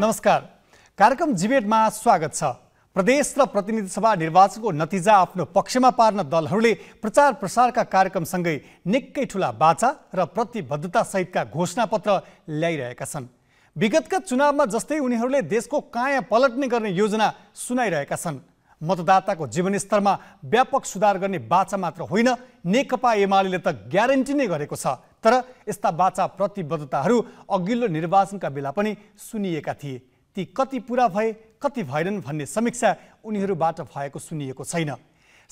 नमस्कार कार्यक्रम जिबेटमा स्वागत छ प्रदेश र प्रतिनिधि सभा निर्वाचनको नतिजा आफ्नो पक्षमा पार्न दलहरूले प्रचार प्रसारका कार्यक्रमसँगै निकै ठुला बाचा र प्रतिबद्धतासहितका घोषणापत्र ल्याइरहेका छन् विगतका चुनावमा जस्तै उनीहरूले देशको काया पलट्ने गर्ने योजना सुनाइरहेका छन् मतदाताको जीवनस्तरमा व्यापक सुधार गर्ने बाचा मात्र होइन नेकपा एमाले त ग्यारेन्टी नै गरेको छ तर यस्ता बाचा प्रतिबद्धताहरू अघिल्लो निर्वाचनका बेला पनि सुनिएका थिए ती कति पुरा भए कति भएनन् भन्ने समीक्षा उनीहरूबाट भएको सुनिएको छैन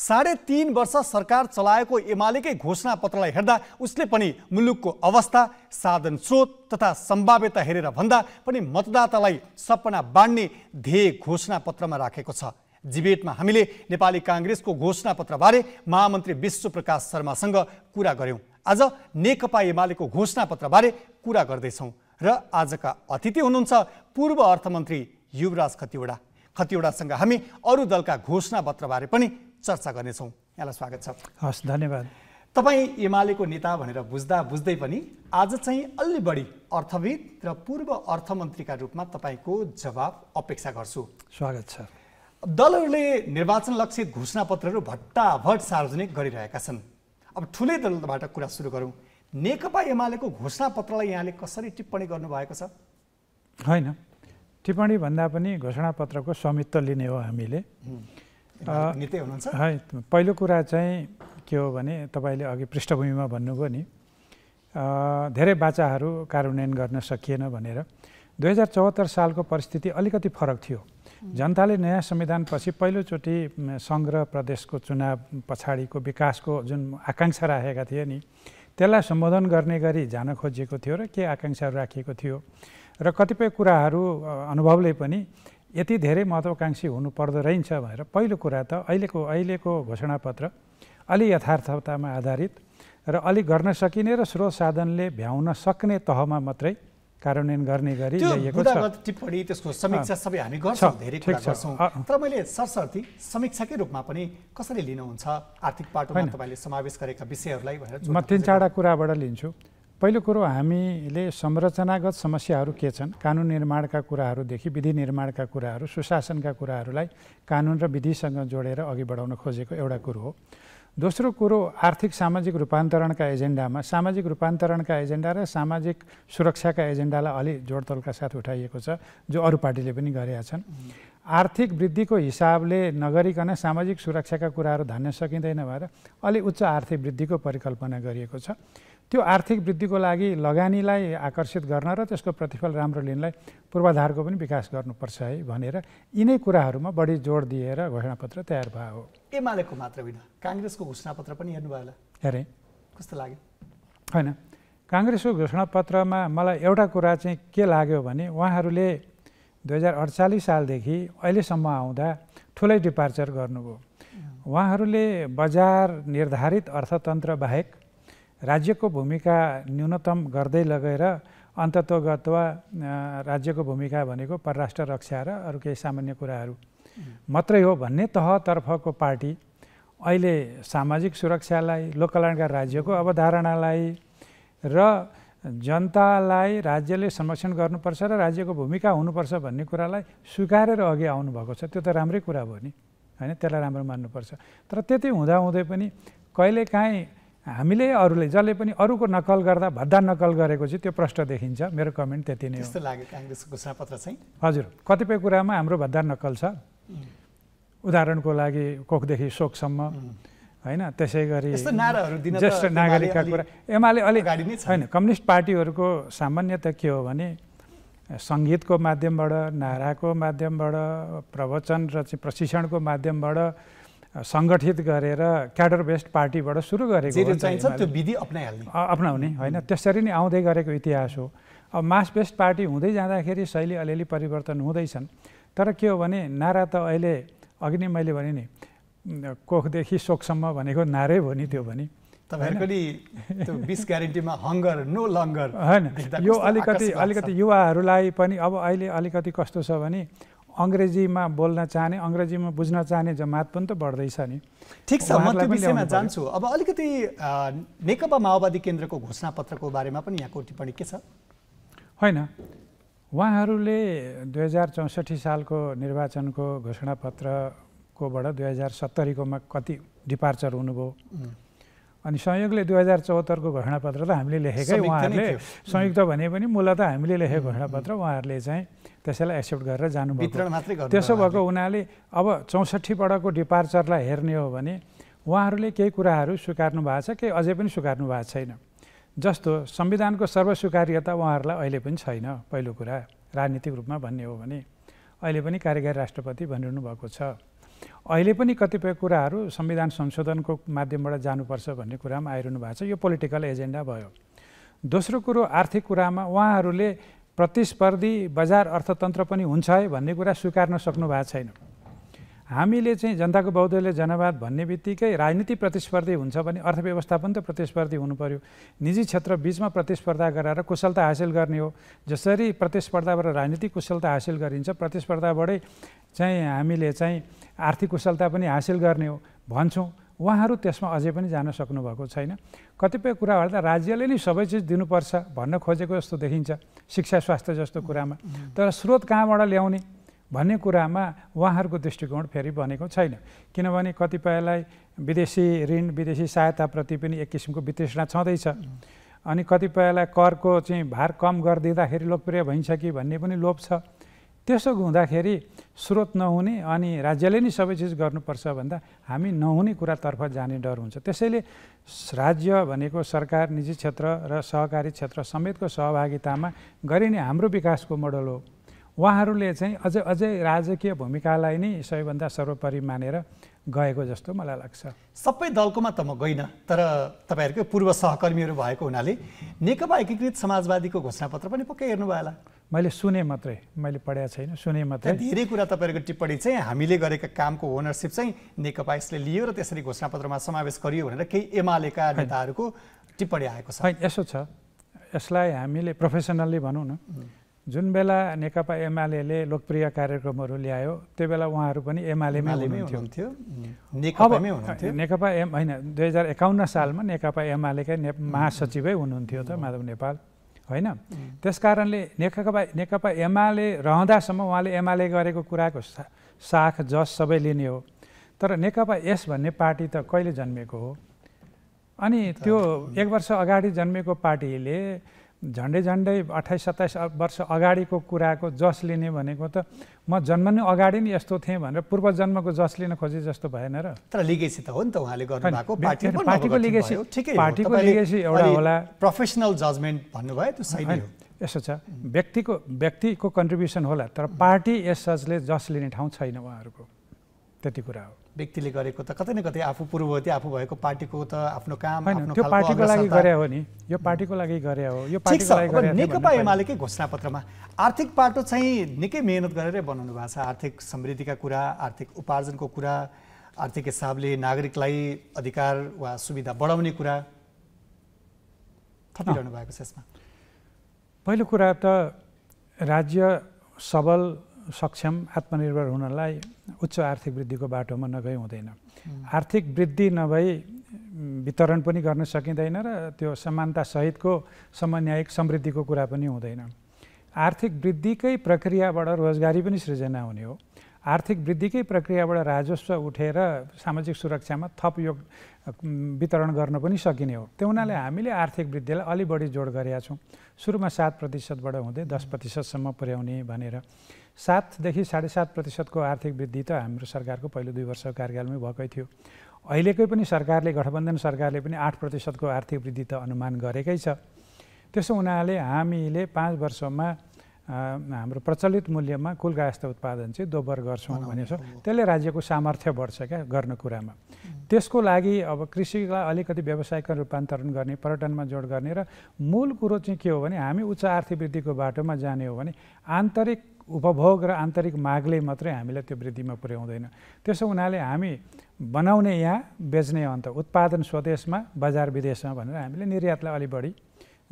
साढे तिन वर्ष सरकार चलाएको एमालेकै घोषणापत्रलाई हेर्दा उसले पनि मुलुकको अवस्था साधन स्रोत तथा सम्भाव्यता हेरेर भन्दा पनि मतदातालाई सपना बाँड्ने ध्येय घोषणापत्रमा राखेको छ डिबेटमा हामीले नेपाली काङ्ग्रेसको घोषणापत्रबारे महामन्त्री विश्वप्रकाश शर्मासँग कुरा गऱ्यौँ आज नेकपा एमालेको घोषणापत्रबारे कुरा गर्दैछौँ र आजका अतिथि हुनुहुन्छ पूर्व अर्थमन्त्री युवराज खतिवडा खतिवडासँग हामी अरू दलका घोषणापत्रबारे पनि चर्चा गर्नेछौँ यहाँलाई स्वागत छ हस् धन्यवाद तपाईँ एमालेको नेता भनेर बुझ्दा बुझ्दै पनि आज चाहिँ अलि बढी अर्थविद र पूर्व अर्थमन्त्रीका रूपमा तपाईँको जवाब अपेक्षा गर्छु स्वागत छ दलहरूले निर्वाचन लक्षित घोषणा घोषणापत्रहरू भट्टाभट सार्वजनिक गरिरहेका छन् अब ठुलै दलबाट कुरा सुरु गरौँ नेकपा एमालेको घोषणापत्रलाई यहाँले कसरी टिप्पणी गर्नुभएको छ होइन टिप्पणी भन्दा पनि घोषणापत्रको स्वामित्व लिने हो हामीले हुनुहुन्छ है पहिलो कुरा चाहिँ के हो भने तपाईँले अघि पृष्ठभूमिमा भन्नुभयो नि धेरै बाचाहरू कार्यान्वयन गर्न सकिएन भनेर दुई हजार चौहत्तर सालको परिस्थिति अलिकति फरक थियो जनताले नयाँ संविधानपछि पहिलोचोटि सङ्ग्रह प्रदेशको चुनाव पछाडिको विकासको जुन आकाङ्क्षा राखेका थिए नि त्यसलाई सम्बोधन गर्ने गरी जान खोजिएको थियो र के आकाङ्क्षाहरू राखिएको थियो र कतिपय कुराहरू अनुभवले पनि यति धेरै महत्त्वाकाङ्क्षी हुनुपर्दो रहेछ भनेर पहिलो कुरा त अहिलेको अहिलेको घोषणापत्र अलि यथार्थतामा आधारित र अलि गर्न सकिने र स्रोत साधनले भ्याउन सक्ने तहमा मात्रै कार्यान्वयन गर्ने गरी टिप्पणी त्यसको समीक्षा सबै हामी गर्छौँ धेरै कुरा गर्छौँ तर मैले सरसर्ती समीक्षाकै रूपमा पनि कसरी लिनुहुन्छ आर्थिक पाटोमा तपाईँले समावेश गरेका विषयहरूलाई भनेर म तिन चारवटा कुराबाट लिन्छु पहिलो कुरो हामीले संरचनागत समस्याहरू के छन् कानुन निर्माणका कुराहरूदेखि विधि निर्माणका कुराहरू सुशासनका कुराहरूलाई कानुन र विधिसँग जोडेर अघि बढाउन खोजेको एउटा कुरो हो दोस्रो कुरो आर्थिक सामाजिक रूपान्तरणका एजेन्डामा सामाजिक रूपान्तरणका एजेन्डा र सामाजिक सुरक्षाका एजेन्डालाई अलि जोडतोलका साथ उठाइएको छ जो अरू पार्टीले पनि गरेका छन् आर्थिक वृद्धिको हिसाबले नगरिकन सामाजिक सुरक्षाका कुराहरू धान्न सकिँदैन भएर अलि उच्च आर्थिक वृद्धिको परिकल्पना गरिएको छ त्यो आर्थिक वृद्धिको लागि लगानीलाई आकर्षित गर्न र त्यसको प्रतिफल राम्रो लिनलाई पूर्वाधारको पनि विकास गर्नुपर्छ है भनेर यिनै कुराहरूमा बढी जोड दिएर घोषणापत्र तयार भयो हो एमालेको मात्र होइन काङ्ग्रेसको घोषणापत्र पनि हेर्नुभयो होला हेरेँ कस्तो लाग्यो होइन काङ्ग्रेसको घोषणापत्रमा मलाई एउटा कुरा चाहिँ के लाग्यो भने उहाँहरूले दुई हजार अडचालिस सालदेखि अहिलेसम्म आउँदा ठुलै डिपार्चर गर्नुभयो उहाँहरूले बजार निर्धारित अर्थतन्त्र बाहेक राज्यको भूमिका न्यूनतम गर्दै लगेर वा राज्यको भूमिका भनेको परराष्ट्र रक्षा र अरू केही सामान्य कुराहरू मात्रै हो भन्ने तहतर्फको पार्टी अहिले सामाजिक सुरक्षालाई लोककल्याणका राज्यको अवधारणालाई र जनतालाई राज्यले संरक्षण गर्नुपर्छ र राज्यको भूमिका हुनुपर्छ भन्ने कुरालाई स्वीकारेर अघि आउनुभएको छ त्यो त राम्रै कुरा भयो नि होइन त्यसलाई राम्रो मान्नुपर्छ तर त्यति हुँदाहुँदै पनि कहिलेकाहीँ हामीले अरूले जसले पनि अरूको नकल गर्दा भद्दा नकल गरेको चाहिँ त्यो प्रष्ट देखिन्छ मेरो कमेन्ट त्यति नै जस्तो लाग्यो काङ्ग्रेसको घोषणापत्र चाहिँ हजुर कतिपय कुरामा हाम्रो भद्दा नक्कल छ उदाहरणको लागि कोखदेखि शोकसम्म होइन त्यसै गरी ज्येष्ठ नागरिकका कुरा एमाले अलिक होइन कम्युनिस्ट पार्टीहरूको सामान्यत के हो भने सङ्गीतको माध्यमबाट नाराको माध्यमबाट प्रवचन र चाहिँ प्रशिक्षणको माध्यमबाट सङ्गठित गरेर क्याडर बेस्ड पार्टीबाट सुरु गरेको चाहिन्छ त्यो विधि अप्नाइहाल्ने अप्नाउने होइन त्यसरी नै आउँदै गरेको इतिहास हो अब मास बेस्ड पार्टी हुँदै जाँदाखेरि शैली अलिअलि परिवर्तन हुँदैछन् तर के हो भने नारा त अहिले अघि नै मैले भने नि कोखदेखि सोखसम्म भनेको नारै हो नि त्यो भने होइन यो अलिकति अलिकति युवाहरूलाई पनि अब अहिले अलिकति कस्तो छ भने अङ्ग्रेजीमा बोल्न चाहने अङ्ग्रेजीमा बुझ्न चाहने जमात पनि त बढ्दैछ नि ठिक छ म त्यो विषयमा जान्छु अब अलिकति नेकपा माओवादी केन्द्रको घोषणापत्रको बारेमा पनि यहाँको टिप्पणी के छ होइन उहाँहरूले दुई हजार चौसठी सालको निर्वाचनको घोषणापत्रकोबाट दुई हजार सत्तरीकोमा कति डिपार्चर हुनुभयो अनि संयोगले दुई हजार चौहत्तरको घोषणापत्र त हामीले लेखेकै उहाँहरूले संयुक्त भने पनि मूलत हामीले लेखेको घोषणापत्र उहाँहरूले चाहिँ त्यसैलाई एक्सेप्ट गरेर जानुभयो त्यसो भएको हुनाले अब चौसठीपटकको डिपार्चरलाई हेर्ने हो भने उहाँहरूले केही कुराहरू स्वीकार्नु भएको छ केही अझै पनि स्वीकार्नु भएको छैन जस्तो संविधानको सर्वस्वीकार्यता उहाँहरूलाई अहिले पनि छैन पहिलो कुरा राजनीतिक रूपमा भन्ने हो भने अहिले पनि कार्यकारी राष्ट्रपति भनिरहनु भएको छ अहिले पनि कतिपय कुराहरू संविधान संशोधनको माध्यमबाट जानुपर्छ भन्ने कुरामा आइरहनु भएको छ यो पोलिटिकल एजेन्डा भयो दोस्रो कुरो आर्थिक कुरामा उहाँहरूले प्रतिस्पर्धी बजार अर्थतन्त्र पनि हुन्छ है भन्ने कुरा स्वीकार्न सक्नु भएको छैन हामीले चाहिँ जनताको बौद्धले जनवाद भन्ने बित्तिकै राजनीति प्रतिस्पर्धी हुन्छ भने अर्थव्यवस्था पनि त प्रतिस्पर्धी हुनु पऱ्यो निजी क्षेत्र बिचमा प्रतिस्पर्धा गराएर कुशलता हासिल गर्ने हो जसरी प्रतिस्पर्धाबाट राजनीतिक कुशलता हासिल गरिन्छ प्रतिस्पर्धाबाटै चाहिँ हामीले चाहिँ आर्थिक कुशलता पनि हासिल गर्ने हो भन्छौँ उहाँहरू त्यसमा अझै पनि जान सक्नुभएको छैन कतिपय कुराहरू त राज्यले नै सबै चिज दिनुपर्छ भन्न खोजेको जस्तो देखिन्छ शिक्षा स्वास्थ्य जस्तो कुरामा तर स्रोत कहाँबाट ल्याउने भन्ने कुरामा उहाँहरूको दृष्टिकोण फेरि बनेको छैन किनभने कतिपयलाई विदेशी ऋण विदेशी सहायताप्रति पनि एक किसिमको वितृष्णा छँदैछ अनि कतिपयलाई करको चाहिँ भार कम गरिदिँदाखेरि लोकप्रिय भइन्छ कि भन्ने पनि लोभ छ त्यसो हुँदाखेरि स्रोत नहुने अनि राज्यले नै सबै चिज गर्नुपर्छ भन्दा हामी नहुने कुरातर्फ जाने डर हुन्छ त्यसैले राज्य भनेको सरकार निजी क्षेत्र र सहकारी क्षेत्र समेतको सहभागितामा गरिने हाम्रो विकासको मोडल हो उहाँहरूले चाहिँ अझै अझै राजकीय भूमिकालाई नै सबैभन्दा सर्वोपरि मानेर गएको जस्तो मलाई लाग्छ सबै दलकोमा त म गइनँ तर तपाईँहरूकै पूर्व सहकर्मीहरू भएको हुनाले नेकपा एकीकृत समाजवादीको घोषणापत्र पनि पक्कै हेर्नुभयो होला मैले सुने मात्रै मैले पढाएको छैन सुने मात्रै धेरै कुरा तपाईँहरूको टिप्पणी चाहिँ हामीले गरेका कामको ओनरसिप चाहिँ नेकपा यसले लियो र त्यसरी घोषणापत्रमा समावेश गरियो भनेर केही एमालेका नेताहरूको टिप्पणी आएको छ यसो छ यसलाई हामीले प्रोफेसनल्ली भनौँ न जुन बेला नेकपा एमाले लोकप्रिय कार्यक्रमहरू ल्यायो त्यो बेला उहाँहरू पनि एमालेमै हुनुहुन्थ्यो नेकपा एम होइन दुई हजार एकाउन्न सालमा नेकपा एमालेकै ने महासचिवै हुनुहुन्थ्यो त माधव नेपाल होइन त्यस कारणले नेकपा नेकपा एमाले रहँदासम्म उहाँले एमाले गरेको कुराको साख जस सबै लिने हो तर नेकपा यस भन्ने पार्टी त कहिले जन्मेको हो अनि त्यो एक वर्ष अगाडि जन्मेको पार्टीले झन्डै झन्डै अठाइस सत्ताइस वर्ष अगाडिको कुराको जस लिने भनेको त म जन्म जन्मनु अगाडि नै यस्तो थिएँ भनेर पूर्व जन्मको जस लिन खोजे जस्तो भएन र तर लिगेसी त हो नि त उहाँले गर्नुभएको पार्टीको लिगेसी पार्टीको लिगेसी एउटा होला प्रोफेसनल जजमेन्ट भन्नुभयो त्यो सही हो यसो छ व्यक्तिको व्यक्तिको कन्ट्रिब्युसन होला तर पार्टी यस जस लिने ठाउँ छैन उहाँहरूको त्यति कुरा हो व्यक्तिले गरेको त कतै न कतै आफू पूर्ववर्ती आफू भएको पार्टीको त आफ्नो काम त्यो पार्टीको लागि गरे हो नि यो पार्टीको लागि गरे हो यो नेकपा एमालेकै घोषणापत्रमा आर्थिक पाटो चाहिँ निकै मेहनत गरेरै बनाउनु भएको छ आर्थिक समृद्धिका कुरा आर्थिक उपार्जनको कुरा आर्थिक हिसाबले नागरिकलाई अधिकार वा सुविधा बढाउने कुरा थपिरहनु भएको छ यसमा पहिलो कुरा त राज्य सबल सक्षम आत्मनिर्भर हुनलाई उच्च आर्थिक वृद्धिको बाटोमा नगई हुँदैन आर्थिक वृद्धि नभई वितरण पनि गर्न सकिँदैन र त्यो समानतासहितको समन्यायिक समृद्धिको कुरा पनि हुँदैन आर्थिक वृद्धिकै प्रक्रियाबाट रोजगारी पनि सृजना हुने हो आर्थिक वृद्धिकै प्रक्रियाबाट राजस्व उठेर सामाजिक सुरक्षामा थप योग वितरण गर्न पनि सकिने हो त्यो हुनाले हामीले आर्थिक वृद्धिलाई अलि बढी जोड गरेका छौँ सुरुमा सात प्रतिशतबाट हुँदै दस प्रतिशतसम्म पुर्याउने भनेर सातदेखि साढे सात प्रतिशतको आर्थिक वृद्धि त हाम्रो सरकारको पहिलो दुई वर्षको कार्यकालमै भएकै थियो अहिलेकै पनि सरकारले गठबन्धन सरकारले पनि आठ प्रतिशतको आर्थिक वृद्धि त अनुमान गरेकै छ त्यसो हुनाले हामीले पाँच वर्षमा हाम्रो प्रचलित मूल्यमा कुल गायस्थ उत्पादन चाहिँ दोब्बर गर्छौँ छ त्यसले राज्यको सामर्थ्य बढ्छ क्या गर्ने कुरामा त्यसको लागि अब कृषिलाई अलिकति व्यवसायिक रूपान्तरण गर्ने पर्यटनमा जोड गर्ने र मूल कुरो चाहिँ के हो भने हामी उच्च आर्थिक वृद्धिको बाटोमा जाने हो भने आन्तरिक उपभोग र आन्तरिक मागले मात्रै हामीलाई त्यो वृद्धिमा पुर्याउँदैन त्यसो हुनाले हामी बनाउने यहाँ बेच्ने अन्त उत्पादन स्वदेशमा बजार विदेशमा भनेर हामीले निर्यातलाई अलि बढी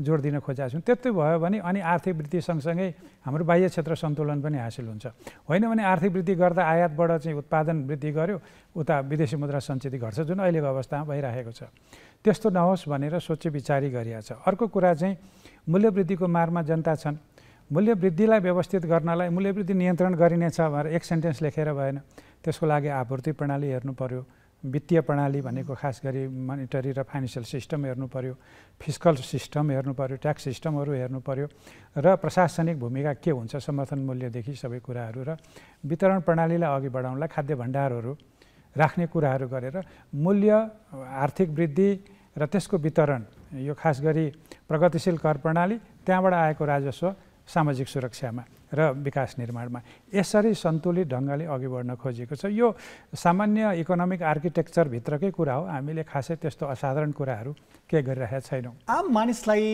जोड दिन खोजेका छौँ त्यति भयो भने अनि आर्थिक वृद्धि सँगसँगै हाम्रो बाह्य क्षेत्र सन्तुलन पनि हासिल हुन्छ होइन भने आर्थिक वृद्धि गर्दा आयातबाट चाहिँ उत्पादन वृद्धि गर्यो उता विदेशी मुद्रा सञ्चित घट्छ जुन अहिलेको अवस्थामा भइरहेको छ त्यस्तो नहोस् भनेर सोचे विचारी गरिएको अर्को कुरा चाहिँ मूल्यवृद्धिको मारमा जनता छन् मूल्य मूल्यवृद्धिलाई व्यवस्थित गर्नलाई मूल्यवृद्धि नियन्त्रण गरिनेछ भनेर एक सेन्टेन्स लेखेर भएन त्यसको लागि आपूर्ति प्रणाली हेर्नु पऱ्यो वित्तीय प्रणाली भनेको खास गरी मनिटरी र फाइनेन्सियल सिस्टम हेर्नु पऱ्यो फिजिकल सिस्टम हेर्नु पऱ्यो ट्याक्स सिस्टमहरू हेर्नु पऱ्यो र प्रशासनिक भूमिका के हुन्छ समर्थन मूल्यदेखि सबै कुराहरू र वितरण प्रणालीलाई अघि बढाउनलाई खाद्य भण्डारहरू राख्ने कुराहरू गरेर मूल्य आर्थिक वृद्धि र त्यसको वितरण यो खास गरी प्रगतिशील कर प्रणाली त्यहाँबाट आएको राजस्व सामाजिक सुरक्षामा र विकास निर्माणमा यसरी सन्तुलित ढङ्गले अघि बढ्न खोजिएको छ यो सामान्य इकोनोमिक आर्किटेक्चरभित्रकै कुरा हो हामीले खासै त्यस्तो असाधारण कुराहरू के गरिरहेका छैनौँ आम मानिसलाई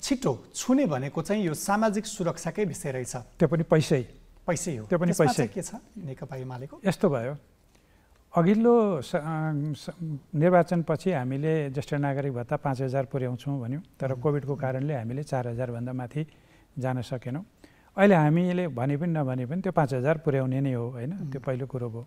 छिटो छुने भनेको चाहिँ यो सामाजिक सुरक्षाकै विषय रहेछ त्यो पनि पैसै पैसै हो त्यो पनि पैसै के छ नेकपा एमालेको यस्तो भयो अघिल्लो निर्वाचनपछि हामीले ज्येष्ठ नागरिक भत्ता पाँच हजार पुर्याउँछौँ भन्यौँ तर कोभिडको कारणले हामीले चार हजारभन्दा माथि जान सकेनौँ अहिले हामीले भने पनि नभने पनि त्यो पाँच हजार पुर्याउने नै हो होइन त्यो पहिलो कुरो भयो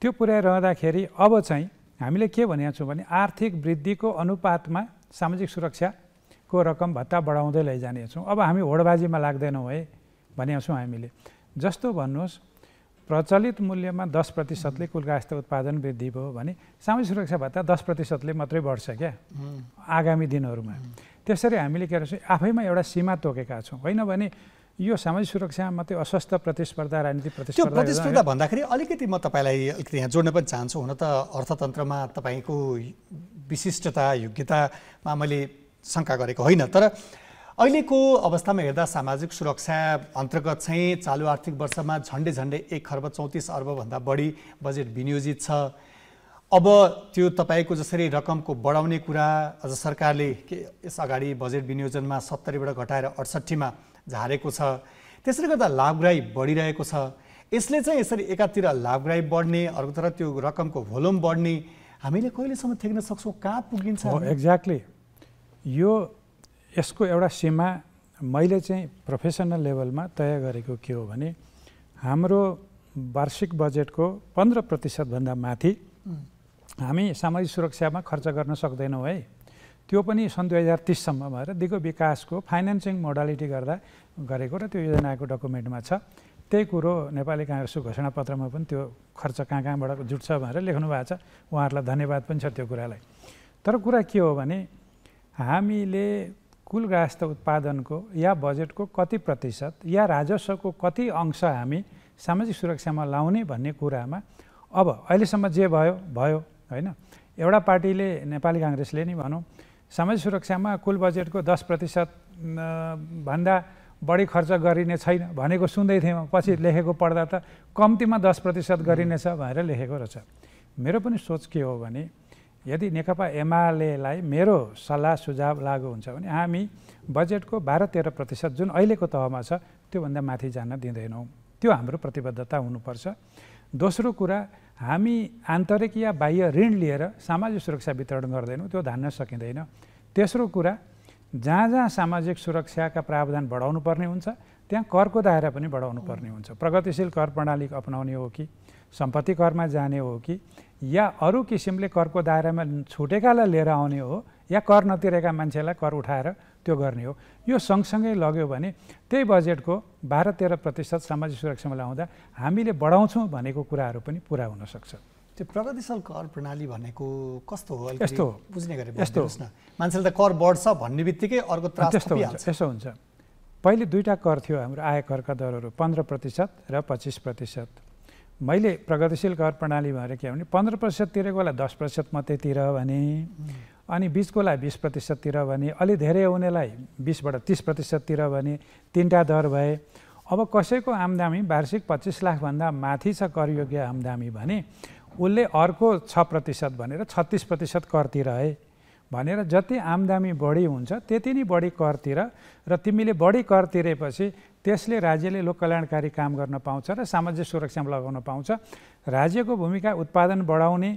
त्यो पुर्याइरहँदाखेरि अब चाहिँ हामीले के भनेको छौँ भने आर्थिक वृद्धिको अनुपातमा सामाजिक सुरक्षाको रकम भत्ता बढाउँदै लैजानेछौँ अब हामी होडबाजीमा लाग्दैनौँ है भनेको छौँ हामीले जस्तो भन्नुहोस् प्रचलित मूल्यमा दस प्रतिशतले कुल गास्त उत्पादन वृद्धि भयो भने सामाजिक सुरक्षा भत्ता दस प्रतिशतले मात्रै बढ्छ क्या आगामी दिनहरूमा त्यसरी हामीले के रहेछ आफैमा एउटा सीमा तोकेका छौँ होइन भने यो सामाजिक सुरक्षा मात्रै अस्वस्थ प्रतिस्पर्धा राजनीतिक प्रतिस्पर्धा त्यो प्रतिस्पर्धा भन्दाखेरि अलिकति म तपाईँलाई अलिकति यहाँ जोड्न पनि चाहन्छु हुन त अर्थतन्त्रमा तपाईँको विशिष्टता योग्यतामा मैले शङ्का गरेको होइन तर अहिलेको अवस्थामा हेर्दा सामाजिक सुरक्षा अन्तर्गत चाहिँ चालु आर्थिक वर्षमा झन्डै झन्डै एक खर्ब चौतिस अर्बभन्दा बढी बजेट विनियोजित छ अब त्यो तपाईँको जसरी रकमको बढाउने कुरा अझ सरकारले के यस अगाडि बजेट विनियोजनमा सत्तरीबाट घटाएर अडसट्ठीमा झारेको छ त्यसले गर्दा लाभग्राही बढिरहेको छ यसले चाहिँ यसरी एकातिर लाभग्राही बढ्ने अर्कोतिर त्यो रकमको भोल्युम बढ्ने हामीले कहिलेसम्म थ्याक्न सक्छौँ कहाँ पुगिन्छ एक्ज्याक्टली यो यसको एउटा सीमा मैले चाहिँ प्रोफेसनल लेभलमा तय गरेको के हो भने हाम्रो वार्षिक बजेटको पन्ध्र प्रतिशतभन्दा माथि हामी सामाजिक सुरक्षामा खर्च गर्न सक्दैनौँ है त्यो पनि सन् दुई हजार तिससम्म भएर दिगो विकासको फाइनेन्सिङ मोडालिटी गर्दा गरेको र त्यो योजनाको डकुमेन्टमा छ त्यही कुरो नेपाली काङ्ग्रेसको घोषणापत्रमा पनि त्यो खर्च कहाँ कहाँबाट जुट्छ भनेर लेख्नु भएको छ उहाँहरूलाई धन्यवाद पनि छ त्यो कुरालाई तर कुरा के हो भने हामीले कुल ग्राहस्थ उत्पादनको या बजेटको कति प्रतिशत या राजस्वको कति अंश हामी सामाजिक सुरक्षामा लाउने भन्ने कुरामा अब अहिलेसम्म जे भयो भयो होइन एउटा पार्टीले नेपाली काङ्ग्रेसले नि भनौँ सामाजिक सुरक्षामा कुल बजेटको दस प्रतिशत भन्दा बढी खर्च गरिने छैन भनेको सुन्दै थिएँ म पछि लेखेको पढ्दा त कम्तीमा दस प्रतिशत गरिनेछ भनेर लेखेको रहेछ मेरो पनि सोच के हो भने यदि नेकपा एमालेलाई मेरो सल्लाह सुझाव लागु हुन्छ भने हामी बजेटको बाह्र तेह्र प्रतिशत जुन अहिलेको तहमा छ त्योभन्दा माथि जान दिँदैनौँ त्यो हाम्रो प्रतिबद्धता हुनुपर्छ दोस्रो कुरा हामी आन्तरिक या बाह्य ऋण लिएर सामाजिक सुरक्षा वितरण गर्दैनौँ त्यो धान्न सकिँदैन तेस्रो कुरा जहाँ जहाँ सामाजिक सुरक्षाका प्रावधान बढाउनु पर्ने हुन्छ त्यहाँ करको दायरा पनि बढाउनु पर्ने हुन्छ प्रगतिशील कर प्रणाली अप्नाउने हो कि सम्पत्ति करमा जाने हो कि या अरू किसिमले करको दायरामा छुटेकालाई लिएर आउने हो या कर नतिरेका मान्छेलाई कर उठाएर त्यो गर्ने हो यो सँगसँगै लग्यो भने त्यही बजेटको बाह्र तेह्र प्रतिशत सामाजिक सुरक्षामा लगाउँदा हामीले बढाउँछौँ भनेको कुराहरू पनि पुरा हुनसक्छ त्यो प्रगतिशील कर प्रणाली भनेको कस्तो हो यस्तो बुझ्ने गरे यस्तो न मान्छेले त कर बढ्छ भन्ने बित्तिकै अर्को त्यस्तो हुन्छ यसो हुन्छ पहिले दुईवटा कर थियो हाम्रो आयकरका दरहरू पन्ध्र प्रतिशत र पच्चिस प्रतिशत मैले प्रगतिशील कर प्रणाली भनेर के भने पन्ध्र प्रतिशत तिरेको बेला दस प्रतिशत मात्रै तिर भने अनि बिचकोलाई बिस प्रतिशततिर भने अलि धेरै हुनेलाई बिसबाट तिस प्रतिशततिर भने तिनवटा दर भए अब कसैको आमदामी वार्षिक पच्चिस लाखभन्दा माथि छ करयोग्य आमदामी भने उसले अर्को छ प्रतिशत भनेर छत्तिस प्रतिशत करतिर है भनेर जति आमदामी बढी हुन्छ त्यति नै बढी करतिर र तिमीले बढी कर तिरेपछि त्यसले राज्यले लोक कल्याणकारी काम गर्न पाउँछ र सामाजिक सुरक्षामा लगाउन पाउँछ राज्यको भूमिका उत्पादन बढाउने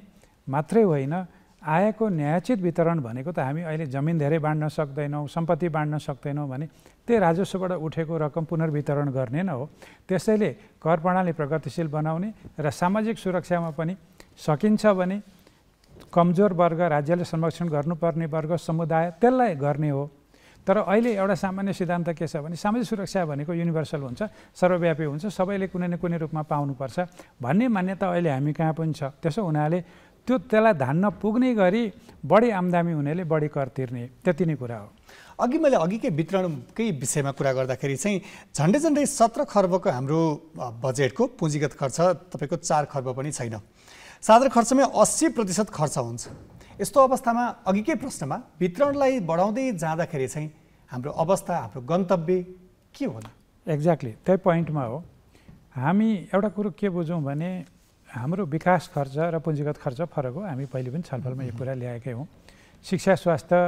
मात्रै होइन आएको न्यायचित वितरण भनेको त हामी अहिले जमिन धेरै बाँड्न सक्दैनौँ सम्पत्ति बाँड्न सक्दैनौँ भने त्यही राजस्वबाट उठेको रकम पुनर्वितरण गर्ने न हो त्यसैले कर प्रणाली प्रगतिशील बनाउने र सामाजिक सुरक्षामा पनि सकिन्छ भने कमजोर वर्ग राज्यले संरक्षण गर्नुपर्ने वर्ग समुदाय त्यसलाई गर्ने हो तर अहिले एउटा सामान्य सिद्धान्त के छ भने सामाजिक सुरक्षा भनेको युनिभर्सल हुन्छ सर्वव्यापी हुन्छ सबैले कुनै न कुनै रूपमा पाउनुपर्छ भन्ने मान्यता अहिले हामी कहाँ पनि छ त्यसो हुनाले त्यो त्यसलाई धान्न पुग्ने गरी बढी आम्दामी हुनेले बढी कर तिर्ने त्यति नै कुरा हो अघि मैले अघिकै वितरणकै विषयमा कुरा गर्दाखेरि चाहिँ झन्डै झन्डै सत्र खर्बको हाम्रो बजेटको पुँजीगत खर्च तपाईँको चार खर्ब पनि छैन साधारण खर्चमै अस्सी प्रतिशत खर्च हुन्छ यस्तो अवस्थामा अघिकै प्रश्नमा वितरणलाई बढाउँदै जाँदाखेरि चाहिँ हाम्रो अवस्था हाम्रो गन्तव्य के होला एक्ज्याक्टली त्यही पोइन्टमा हो हामी एउटा कुरो के बुझौँ भने हाम्रो विकास खर्च र पुँजीगत खर्च फरक हो हामी पहिले पनि छलफलमा यो कुरा ल्याएकै हौँ शिक्षा स्वास्थ्य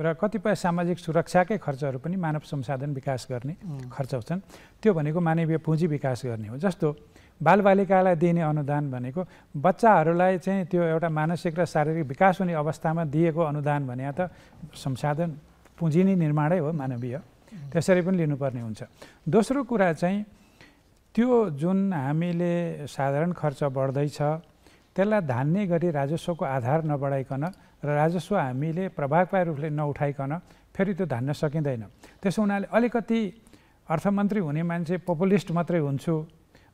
र कतिपय सामाजिक सुरक्षाकै खर्चहरू पनि मानव संसाधन विकास गर्ने खर्च हुन्छन् त्यो भनेको मानवीय पुँजी विकास गर्ने हो जस्तो बालबालिकालाई दिने अनुदान भनेको बच्चाहरूलाई चाहिँ त्यो एउटा मानसिक र शारीरिक विकास हुने अवस्थामा दिएको अनुदान भने त संसाधन पुँजी नै निर्माणै हो मानवीय त्यसरी पनि लिनुपर्ने हुन्छ दोस्रो कुरा चाहिँ त्यो जुन हामीले साधारण खर्च बढ्दैछ त्यसलाई धान्ने गरी राजस्वको आधार नबढाइकन र राजस्व हामीले प्रभावकारी रूपले नउठाइकन फेरि त्यो धान्न सकिँदैन त्यसो हुनाले अलिकति अर्थमन्त्री हुने मान्छे पपुलिस्ट मात्रै हुन्छु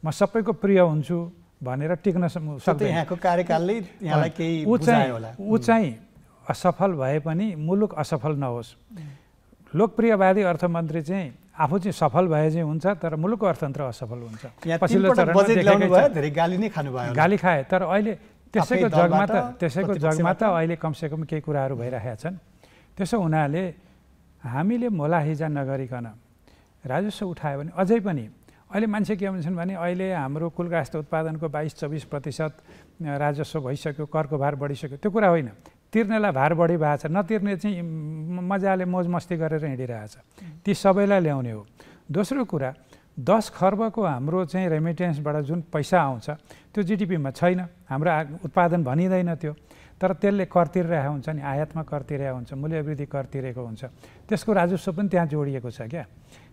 म सबैको प्रिय हुन्छु भनेर टिक्न केही ऊ चाहिँ ऊ चाहिँ असफल भए पनि मुलुक असफल नहोस् लोकप्रियवादी अर्थमन्त्री चाहिँ आफू चाहिँ सफल भए चाहिँ हुन्छ तर मुलुकको अर्थतन्त्र असफल हुन्छ पछिल्लो धेरै गाली नै भयो गाली खाए तर अहिले त्यसैको जगमा त त्यसैको जगमा त अहिले कमसेकम केही कुराहरू भइरहेका छन् त्यसो हुनाले हामीले मोलाहिजा नगरिकन राजस्व उठायो भने अझै पनि अहिले मान्छे के भन्छन् भने अहिले हाम्रो कुल गास्त उत्पादनको बाइस चौबिस प्रतिशत राजस्व भइसक्यो करको भार बढिसक्यो त्यो कुरा होइन तिर्नेलाई भार बढी भएको छ नतिर्ने चाहिँ मजाले मौज मस्ती गरेर हिँडिरहेछ ती सबैलाई ल्याउने हो दोस्रो कुरा दस खर्बको हाम्रो चाहिँ रेमिटेन्सबाट जुन पैसा आउँछ त्यो जिडिपीमा छैन हाम्रो उत्पादन भनिँदैन त्यो तर त्यसले कर तिरिरहेको हुन्छ नि आयातमा कर तिरहेको हुन्छ मूल्यवृद्धि कर तिरेको हुन्छ त्यसको राजस्व पनि त्यहाँ जोडिएको छ क्या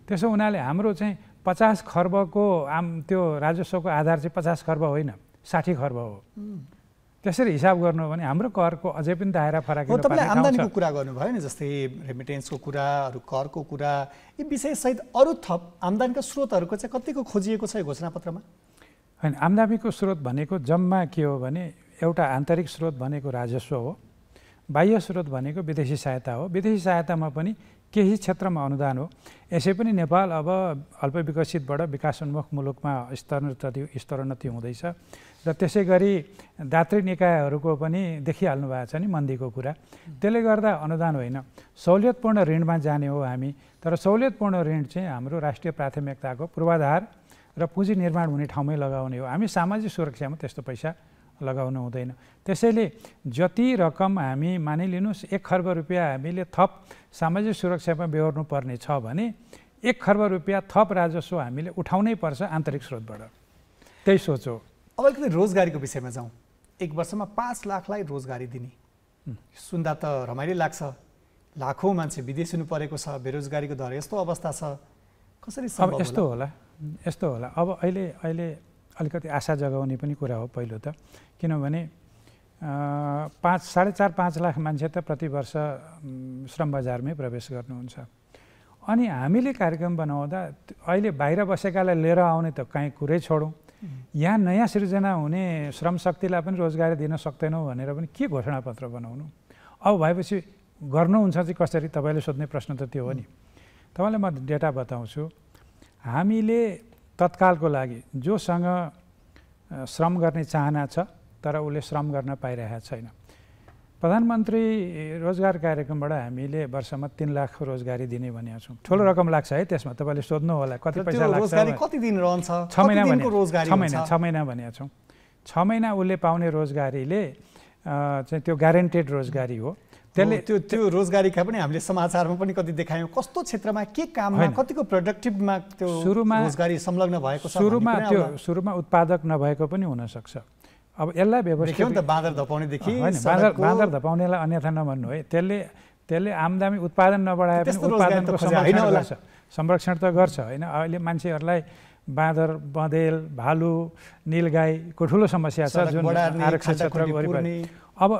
त्यसो हुनाले हाम्रो चाहिँ पचास खर्बको आम त्यो राजस्वको आधार चाहिँ पचास खर्ब होइन साठी खर्ब हो त्यसरी हिसाब गर्नु हो भने हाम्रो करको अझै पनि दायरा फरक तपाईँले आम्दानीको कुरा गर्नुभयो नि जस्तै रेमिटेन्सको कुरा अरू करको कुरा यी विषयसहित अरू थप आम्दानीका स्रोतहरूको चाहिँ कतिको खोजिएको छ यो घोषणापत्रमा होइन आम्दानीको स्रोत भनेको जम्मा के हो भने एउटा आन्तरिक स्रोत भनेको राजस्व हो बाह्य स्रोत भनेको विदेशी सहायता हो विदेशी सहायतामा पनि केही क्षेत्रमा अनुदान हो यसै पनि नेपाल अब अल्पविकसितबाट विकासोन्मुख मुलुकमा स्तरोन्नति स्तरोन्नति हुँदैछ र त्यसै गरी दात्री निकायहरूको पनि देखिहाल्नु भएको छ नि मन्दीको कुरा त्यसले गर्दा अनुदान होइन सहुलियतपूर्ण ऋणमा जाने हो हामी तर सहुलियतपूर्ण ऋण चाहिँ हाम्रो राष्ट्रिय प्राथमिकताको पूर्वाधार र पुँजी निर्माण हुने ठाउँमै लगाउने हो हामी सामाजिक सुरक्षामा त्यस्तो पैसा लगाउनु हुँदैन त्यसैले जति रकम हामी मानिलिनुहोस् एक खर्ब रुपियाँ हामीले थप सामाजिक सुरक्षामा बेहोर्नु पर्ने छ भने एक खर्ब रुपियाँ थप राजस्व हामीले उठाउनै पर्छ आन्तरिक स्रोतबाट त्यही सोच हो अब अलिकति रोजगारीको विषयमा जाउँ एक वर्षमा पाँच लाखलाई रोजगारी दिने सुन्दा त रमाइलो लाग्छ लाखौँ मान्छे विदेश हुनु परेको छ बेरोजगारीको दर यस्तो अवस्था छ कसरी अब यस्तो होला यस्तो होला अब अहिले अहिले अलिकति आशा जगाउने पनि कुरा हो पहिलो त किनभने पाँच साढे चार पाँच लाख मान्छे त प्रतिवर्ष श्रम बजारमै प्रवेश गर्नुहुन्छ अनि हामीले कार्यक्रम बनाउँदा अहिले बाहिर बसेकालाई लिएर आउने त काहीँ कुरै छोडौँ यहाँ नयाँ सिर्जना हुने श्रमशक्तिलाई पनि रोजगारी दिन सक्दैनौँ भनेर पनि के घोषणापत्र बनाउनु अब भएपछि गर्नुहुन्छ चाहिँ कसरी तपाईँले सोध्ने प्रश्न त त्यो हो नि तपाईँलाई म डेटा बताउँछु हामीले तत्कालको लागि जोसँग श्रम गर्ने चाहना छ तर उसले श्रम गर्न पाइरहेको छैन प्रधानमन्त्री रोजगार कार्यक्रमबाट हामीले वर्षमा तिन लाख रोजगारी दिने भनेका छौँ ठुलो रकम लाग्छ है त्यसमा तपाईँले सोध्नु होला कति पैसा लाग्छ कति दिन रहन्छ छ महिना भने छ महिना छ महिना भनेका छौँ छ महिना उसले पाउने रोजगारीले चाहिँ त्यो ग्यारेन्टेड रोजगारी हो त्यसले त्यो त्यो रोजगारीका पनि हामीले समाचारमा पनि कति देखायौँ कस्तो क्षेत्रमा के काममा कतिको प्रोडक्टिभमा त्यो सुरुमा रोजगारी संलग्न भएको सुरुमा त्यो सुरुमा उत्पादक नभएको पनि हुनसक्छ अब यसलाई व्यवस्थित बाँदर धपाउनेदेखि बाँदर बाँदर धपाउनेलाई अन्यथा नभन्नु है त्यसले त्यसले आमदामी उत्पादन नबढाए पनि उत्पादनको संरक्षण गर्छ संरक्षण त गर्छ होइन अहिले मान्छेहरूलाई बाँदर बँदेल भालु निलगाईको ठुलो समस्या छ जुन आरक्षण क्षेत्र वरिपरि अब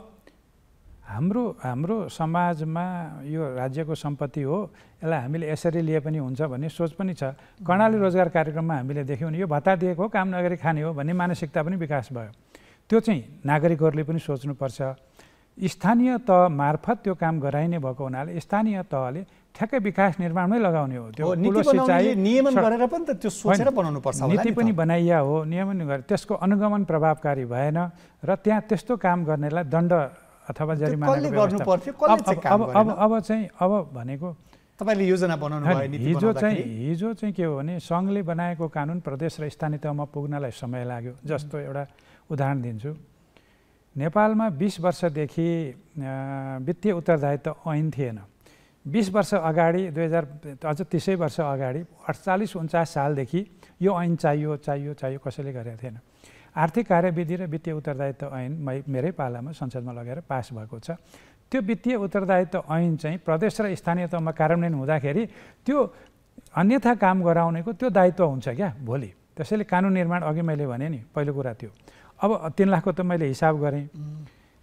हाम्रो हाम्रो समाजमा यो राज्यको सम्पत्ति हो यसलाई हामीले यसरी लिए पनि हुन्छ भन्ने सोच पनि छ कर्णाली रोजगार कार्यक्रममा हामीले देख्यौँ भने यो भत्ता दिएको काम नगरी खाने हो भन्ने मानसिकता पनि विकास भयो त्यो चाहिँ नागरिकहरूले पनि सोच्नुपर्छ स्थानीय तह मार्फत त्यो काम गराइने भएको हुनाले स्थानीय तहले ठ्याक्कै विकास निर्माणमै लगाउने हो त्यो नियमन गरेर पनि त त्यो सोचेर बनाउनु पर्छ नीति पनि बनाइया हो नियमन गरे त्यसको अनुगमन प्रभावकारी भएन र त्यहाँ त्यस्तो काम गर्नेलाई दण्ड अथवा जरिमाना अब अब चाहिँ अब भनेको तपाईँले योजना बनाउनु हिजो चाहिँ हिजो चाहिँ के हो भने सङ्घले बनाएको कानुन प्रदेश र स्थानीय तहमा पुग्नलाई समय लाग्यो जस्तो एउटा उदाहरण दिन्छु नेपालमा बिस वर्षदेखि वित्तीय उत्तरदायित्व ऐन थिएन बिस वर्ष अगाडि दुई हजार अझ तिसै वर्ष अगाडि अठचालिस उन्चास सालदेखि यो ऐन चाहियो चाहियो चाहियो कसैले गरेको थिएन आर्थिक कार्यविधि र वित्तीय उत्तरदायित्व ऐन मै मेरै पालामा संसदमा लगेर पास भएको छ त्यो वित्तीय उत्तरदायित्व ऐन चाहिँ प्रदेश र स्थानीय तहमा कार्यान्वयन हुँदाखेरि त्यो अन्यथा काम गराउनेको त्यो दायित्व हुन्छ क्या भोलि त्यसैले कानुन निर्माण अघि मैले भने नि पहिलो कुरा त्यो अब तिन लाखको त मैले हिसाब गरेँ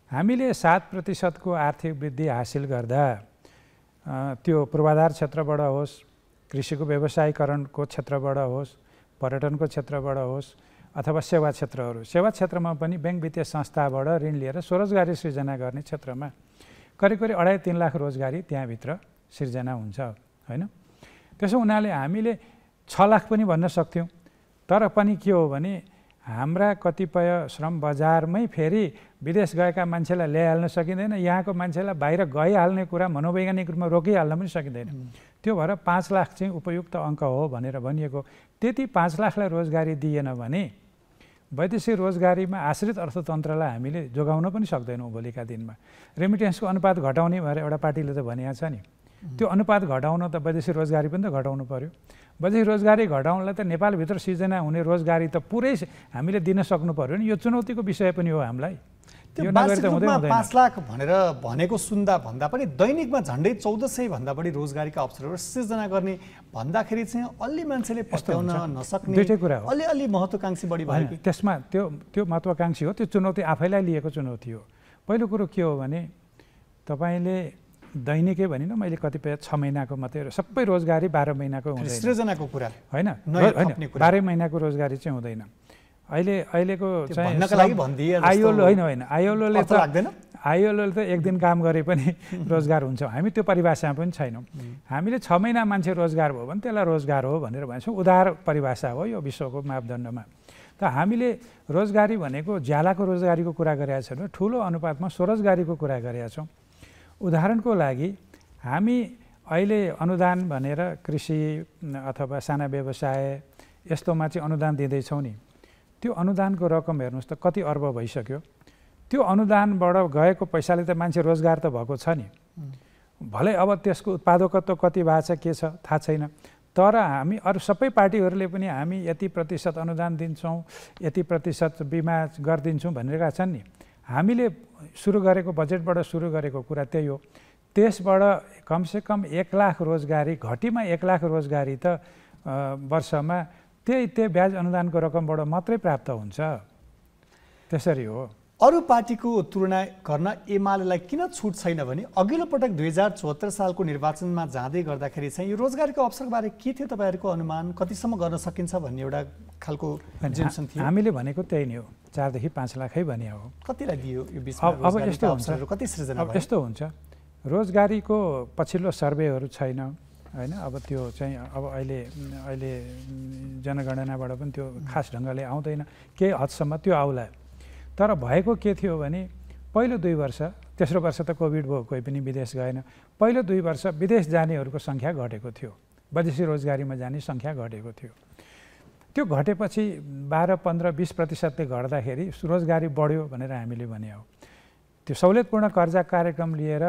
हामीले सात प्रतिशतको आर्थिक वृद्धि हासिल गर्दा त्यो पूर्वाधार क्षेत्रबाट होस् कृषिको व्यवसायीकरणको क्षेत्रबाट होस् पर्यटनको क्षेत्रबाट होस् अथवा सेवा क्षेत्रहरू सेवा क्षेत्रमा पनि ब्याङ्क वित्तीय संस्थाबाट ऋण लिएर स्वरोजगारी सिर्जना गर्ने क्षेत्रमा करिब करिब अढाई तिन लाख रोजगारी त्यहाँभित्र सिर्जना हुन्छ होइन त्यसो हुनाले हामीले छ लाख पनि भन्न सक्थ्यौँ तर पनि के हो भने हाम्रा कतिपय श्रम बजारमै फेरि विदेश गएका मान्छेलाई ल्याइहाल्न सकिँदैन यहाँको मान्छेलाई बाहिर गइहाल्ने कुरा मनोवैज्ञानिक रूपमा रोकिहाल्न पनि सकिँदैन त्यो भएर पाँच लाख चाहिँ उपयुक्त अङ्क हो भनेर भनिएको त्यति पाँच लाखलाई रोजगारी दिएन भने वैदेशिक रोजगारीमा आश्रित अर्थतन्त्रलाई हामीले जोगाउन पनि सक्दैनौँ भोलिका दिनमा रेमिटेन्सको अनुपात घटाउने भनेर एउटा पार्टीले त भनिएको छ नि त्यो अनुपात घटाउन त वैदेशिक रोजगारी पनि त घटाउनु पऱ्यो बजेट रोजगारी घटाउनलाई त नेपालभित्र सिर्जना हुने रोजगारी त पुरै हामीले दिन सक्नु पऱ्यो नि यो चुनौतीको विषय पनि हो हामीलाई त्यो पाँच लाख भनेर भनेको सुन्दा भन्दा पनि दैनिकमा झन्डै चौध सय भन्दा बढी रोजगारीका अवसरहरू सिर्जना गर्ने भन्दाखेरि चाहिँ अलि मान्छेले पस्ताउन नसक्ने दुइटै कुरा हो अलिअलि महत्त्वकाङ्क्षी बढी भयो त्यसमा त्यो त्यो महत्त्वकाङ्क्षी हो त्यो चुनौती आफैलाई लिएको चुनौती हो पहिलो कुरो के हो भने तपाईँले दैनिकै भनिनँ मैले कतिपय छ महिनाको मात्रै सबै रोजगारी बाह्र महिनाको हुँदैन सृजनाको कुरा होइन बाह्रै महिनाको रोजगारी चाहिँ हुँदैन अहिले अहिलेको आइओलो होइन होइन आइओलोले त आइओलोले त एक दिन काम गरे पनि रोजगार हुन्छ हामी त्यो परिभाषामा पनि छैनौँ हामीले छ महिना मान्छे रोजगार भयो भने त्यसलाई रोजगार हो भनेर भन्छौँ उदार परिभाषा हो यो विश्वको मापदण्डमा त हामीले रोजगारी भनेको ज्यालाको रोजगारीको कुरा गरेका छैनौँ ठुलो अनुपातमा स्वरोजगारीको कुरा गरेका छौँ उदाहरणको लागि हामी अहिले अनुदान भनेर कृषि अथवा साना व्यवसाय यस्तोमा चाहिँ अनुदान दिँदैछौँ नि त्यो अनुदानको रकम हेर्नुहोस् त कति अर्ब भइसक्यो त्यो अनुदानबाट गएको पैसाले त मान्छे रोजगार त भएको छ नि भलै अब त्यसको उत्पादकत्व कति भएको छ के छ थाहा छैन तर हामी अरू सबै पार्टीहरूले पनि हामी यति प्रतिशत अनुदान दिन्छौँ यति प्रतिशत बिमा गरिदिन्छौँ भनिरहेका छन् नि हामीले सुरु गरेको बजेटबाट सुरु गरेको कुरा त्यही हो त्यसबाट कमसेकम एक लाख रोजगारी घटीमा एक लाख रोजगारी त वर्षमा त्यही त्यही ब्याज अनुदानको रकमबाट मात्रै प्राप्त हुन्छ त्यसरी हो अरू पार्टीको तुलना गर्न एमालेलाई किन छुट छैन भने अघिल्लो पटक दुई हजार चौहत्तर सालको निर्वाचनमा जाँदै गर्दाखेरि चाहिँ यो रोजगारीको अवसरबारे के थियो तपाईँहरूको अनुमान कतिसम्म गर्न सकिन्छ भन्ने एउटा खालको थियो हामीले भनेको त्यही नै हो चारदेखि पाँच लाखै भने हो कतिलाई दियो यो अब यस्तो हुन्छ कति सृजना यस्तो हुन्छ रोजगारीको पछिल्लो सर्वेहरू छैन होइन अब त्यो चाहिँ अब अहिले अहिले जनगणनाबाट पनि त्यो खास ढङ्गले आउँदैन केही हदसम्म त्यो आउला तर भएको के थियो भने पहिलो दुई वर्ष तेस्रो वर्ष त कोभिड भयो कोही पनि विदेश गएन पहिलो दुई वर्ष विदेश जानेहरूको सङ्ख्या घटेको थियो वैदेशिक रोजगारीमा जाने सङ्ख्या घटेको थियो त्यो घटेपछि बाह्र पन्ध्र बिस प्रतिशतले घट्दाखेरि रोजगारी बढ्यो भनेर हामीले भने हो त्यो सहुलियतपूर्ण कर्जा कार्यक्रम लिएर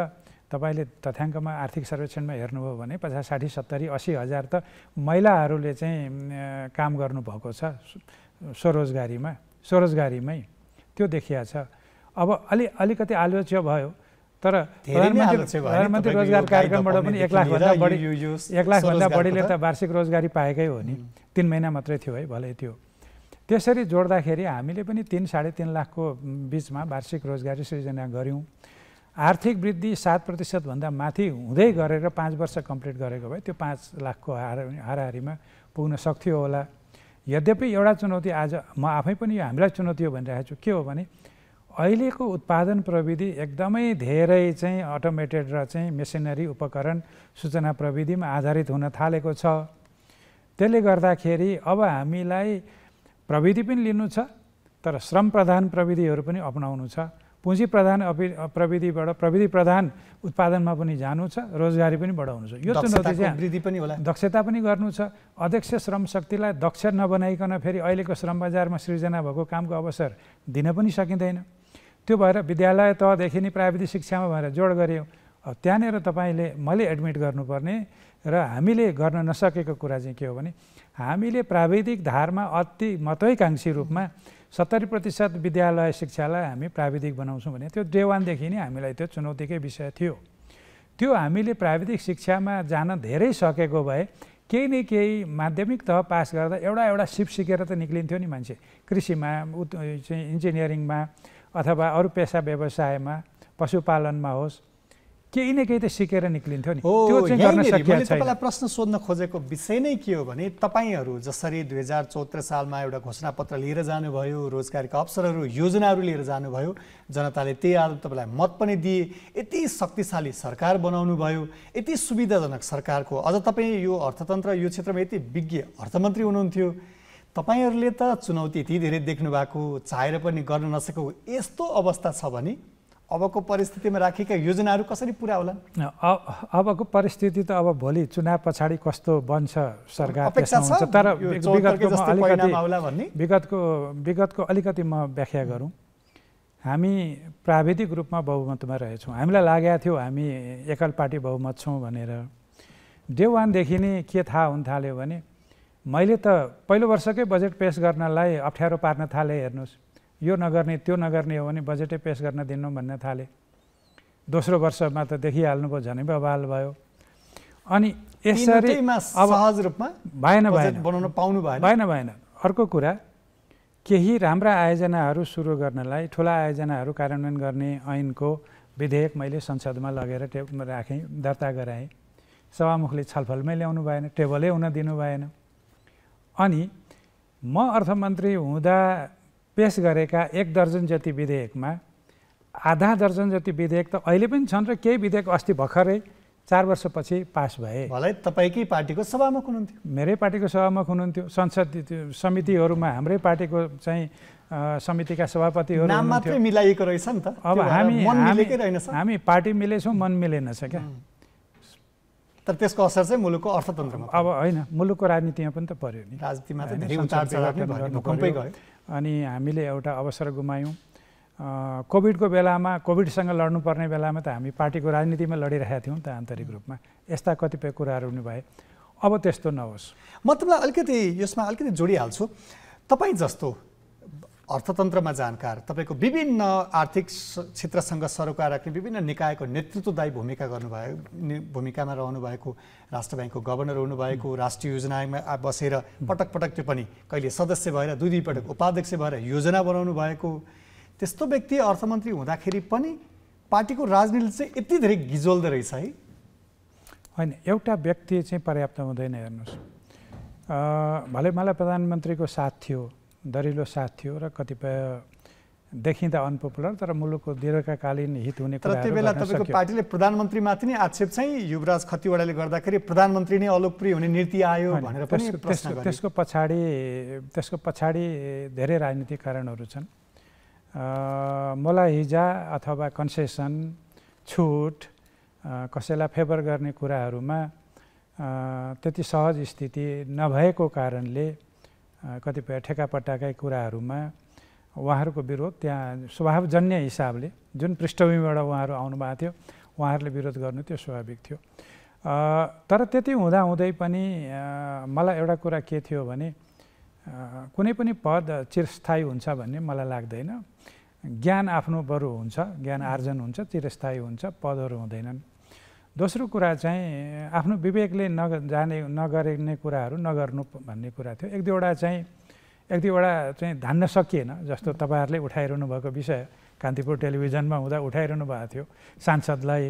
तपाईँले तथ्याङ्कमा आर्थिक सर्वेक्षणमा हेर्नुभयो भने पचास साठी सत्तरी असी हजार त महिलाहरूले चाहिँ काम गर्नुभएको छ स्वरोजगारीमा स्वरोजगारीमै त्यो देखिया छ अब अलि अलिकति आलोच्य भयो तर प्रधानमन्त्री रोजगार कार्यक्रमबाट पनि एक लाखभन्दा बढी एक लाखभन्दा बढीले त वार्षिक रोजगारी पाएकै हो नि तिन महिना मात्रै थियो है भलै त्यो त्यसरी जोड्दाखेरि हामीले पनि तिन साढे तिन लाखको बिचमा वार्षिक रोजगारी सृजना गऱ्यौँ आर्थिक वृद्धि सात प्रतिशतभन्दा माथि हुँदै गरेर पाँच वर्ष कम्प्लिट गरेको भए त्यो पाँच लाखको हार हाराहारीमा पुग्न सक्थ्यो होला यद्यपि एउटा चुनौती आज म आफै पनि यो हामीलाई चुनौती हो भनिरहेको छु के हो भने अहिलेको उत्पादन प्रविधि एकदमै धेरै चाहिँ अटोमेटेड र चाहिँ मेसिनरी उपकरण सूचना प्रविधिमा आधारित हुन थालेको छ त्यसले गर्दाखेरि अब हामीलाई प्रविधि पनि लिनु छ तर श्रम प्रधान प्रविधिहरू पनि अप्नाउनु छ पुँजी प्रधान अपि प्रविधिबाट प्रविधि प्रधान उत्पादनमा पनि जानु छ रोजगारी पनि बढाउनु छ यो चुनौती वृद्धि पनि होला दक्षता पनि गर्नु छ अध्यक्ष श्रम शक्तिलाई दक्ष नबनाइकन फेरि अहिलेको श्रम बजारमा सृजना भएको कामको अवसर दिन पनि सकिँदैन त्यो भएर विद्यालय तहदेखि नै प्राविधिक शिक्षामा भएर जोड गऱ्यौँ अब त्यहाँनिर तपाईँले मैले एडमिट गर्नुपर्ने र हामीले गर्न नसकेको कुरा चाहिँ के हो भने हामीले प्राविधिक धारमा अति मतैकाङ्क्षी रूपमा सत्तरी प्रतिशत विद्यालय शिक्षालाई हामी प्राविधिक बनाउँछौँ भने त्यो डे वानदेखि नै हामीलाई त्यो चुनौतीकै विषय थियो त्यो हामीले प्राविधिक शिक्षामा जान धेरै सकेको भए केही न केही माध्यमिक तह पास गर्दा एउटा एउटा सिप सिकेर त निक्लिन्थ्यो नि मान्छे कृषिमा उत् इन्जिनियरिङमा अथवा अरू पेसा व्यवसायमा पशुपालनमा होस् केही न केही त सिकेर निक्लिन्थ्यो नि तपाईँलाई प्रश्न सोध्न खोजेको विषय नै के हो भने तपाईँहरू जसरी दुई हजार चौत्र सालमा एउटा घोषणापत्र लिएर जानुभयो रोजगारीका अवसरहरू योजनाहरू लिएर जानुभयो जनताले त्यही आधार तपाईँलाई मत पनि दिए यति शक्तिशाली सरकार बनाउनु भयो यति सुविधाजनक सरकारको अझ तपाईँ यो अर्थतन्त्र यो क्षेत्रमा यति विज्ञ अर्थमन्त्री हुनुहुन्थ्यो तपाईँहरूले त चुनौती यति धेरै देख्नु भएको चाहेर पनि गर्न नसकेको यस्तो अवस्था छ भने अबको परिस्थितिमा राखेका योजनाहरू कसरी पुरा होला अबको परिस्थिति त अब भोलि चुनाव पछाडि कस्तो बन्छ सरकार तर विगतको अलिकति विगतको विगतको अलिकति म व्याख्या गरौँ हामी प्राविधिक रूपमा बहुमतमा रहेछौँ हामीलाई लागेको थियो हामी एकल पार्टी बहुमत छौँ भनेर डे वानदेखि नै के थाहा हुन थाल्यो भने मैले त पहिलो वर्षकै बजेट पेस गर्नलाई अप्ठ्यारो पार्न थालेँ हेर्नुहोस् यो नगर्ने त्यो नगर्ने हो भने बजेटै पेस गर्न दिनु भन्न थाले दोस्रो वर्षमा त देखिहाल्नुभयो झनै बवाल भयो अनि यसरी सहज रूपमा भएन भएन बनाउन पाउनु भएन भएन भएन अर्को कुरा केही राम्रा आयोजनाहरू सुरु गर्नलाई ठुला आयोजनाहरू कार्यान्वयन गर्ने ऐनको विधेयक मैले संसदमा लगेर टे राखेँ दर्ता गराएँ सभामुखले छलफलमै ल्याउनु भएन टेबलै हुन दिनु भएन अनि म अर्थमन्त्री हुँदा पेस गरेका एक दर्जन जति विधेयकमा आधा दर्जन जति विधेयक त अहिले पनि छन् र केही विधेयक अस्ति भर्खरै चार वर्षपछि पास भए मलाई तपाईँकै पार्टीको सभामुख हुनुहुन्थ्यो मेरै पार्टीको सभामुख हुनुहुन्थ्यो संसद समितिहरूमा हाम्रै पार्टीको चाहिँ समितिका सभापतिहरू मात्रै मिलाइएको रहेछ नि त अब हामी हामी पार्टी मिलेछौँ मन मिलेनछ क्या तर त्यसको असर चाहिँ मुलुकको अर्थतन्त्रमा अब होइन मुलुकको राजनीतिमा पनि त पर्यो नि राजनीतिमा त धेरै भूकम्पै गयो अनि हामीले एउटा अवसर गुमायौँ कोभिडको बेलामा कोभिडसँग लड्नुपर्ने बेलामा त हामी पार्टीको राजनीतिमा लडिरहेका थियौँ त आन्तरिक रूपमा यस्ता कतिपय कुराहरू हुने भए अब त्यस्तो नहोस् म तपाईँलाई अलिकति यसमा अलिकति जोडिहाल्छु तपाईँ जस्तो अर्थतन्त्रमा जानकार तपाईँको विभिन्न आर्थिक क्षेत्रसँग सरोकार राख्ने विभिन्न निकायको नेतृत्वदायी भूमिका गर्नुभयो भूमिकामा रहनुभएको राष्ट्र ब्याङ्कको गभर्नर हुनुभएको राष्ट्रिय योजनामा बसेर पटक पटक त्यो पनि कहिले सदस्य भएर दुई दुईपटक उपाध्यक्ष भएर योजना बनाउनु भएको त्यस्तो व्यक्ति अर्थमन्त्री हुँदाखेरि पनि पार्टीको राजनीति चाहिँ यति धेरै गिजोल्दो रहेछ है होइन एउटा व्यक्ति चाहिँ पर्याप्त हुँदैन हेर्नुहोस् भले मलाई प्रधानमन्त्रीको साथ थियो दरिलो साथ थियो र कतिपय देखिँदा अनपपुलर तर मुलुकको दीर्घकालीन हित हुने तर त्यो बेला तपाईँको पार्टीले प्रधानमन्त्रीमाथि नै आक्षेप चाहिँ युवराज खतिवडाले गर्दाखेरि प्रधानमन्त्री नै अलोकप्रिय हुने नीति आयो भनेर पनि त्यसको पछाडि त्यसको पछाडि धेरै राजनीतिक कारणहरू छन् मलाई हिजा अथवा कन्सेसन छुट कसैलाई फेभर गर्ने कुराहरूमा त्यति सहज स्थिति नभएको कारणले कतिपय ठेकापट्टाकै कुराहरूमा उहाँहरूको विरोध त्यहाँ स्वभावजन्य हिसाबले जुन पृष्ठभूमिबाट उहाँहरू आउनुभएको थियो उहाँहरूले विरोध गर्नु त्यो स्वाभाविक थियो तर त्यति हुँदाहुँदै पनि मलाई एउटा कुरा के थियो भने कुनै पनि पद चिरस्थायी हुन्छ भन्ने मलाई लाग्दैन ज्ञान आफ्नो बरु हुन्छ ज्ञान आर्जन हुन्छ चिरस्थायी हुन्छ पदहरू हुँदैनन् दोस्रो कुरा चाहिँ आफ्नो विवेकले नग जाने नगरिने कुराहरू नगर्नु भन्ने कुरा थियो एक दुईवटा चाहिँ एक दुईवटा चाहिँ धान्न सकिएन जस्तो तपाईँहरूले उठाइरहनु भएको विषय कान्तिपुर टेलिभिजनमा हुँदा उठाइरहनु भएको थियो सांसदलाई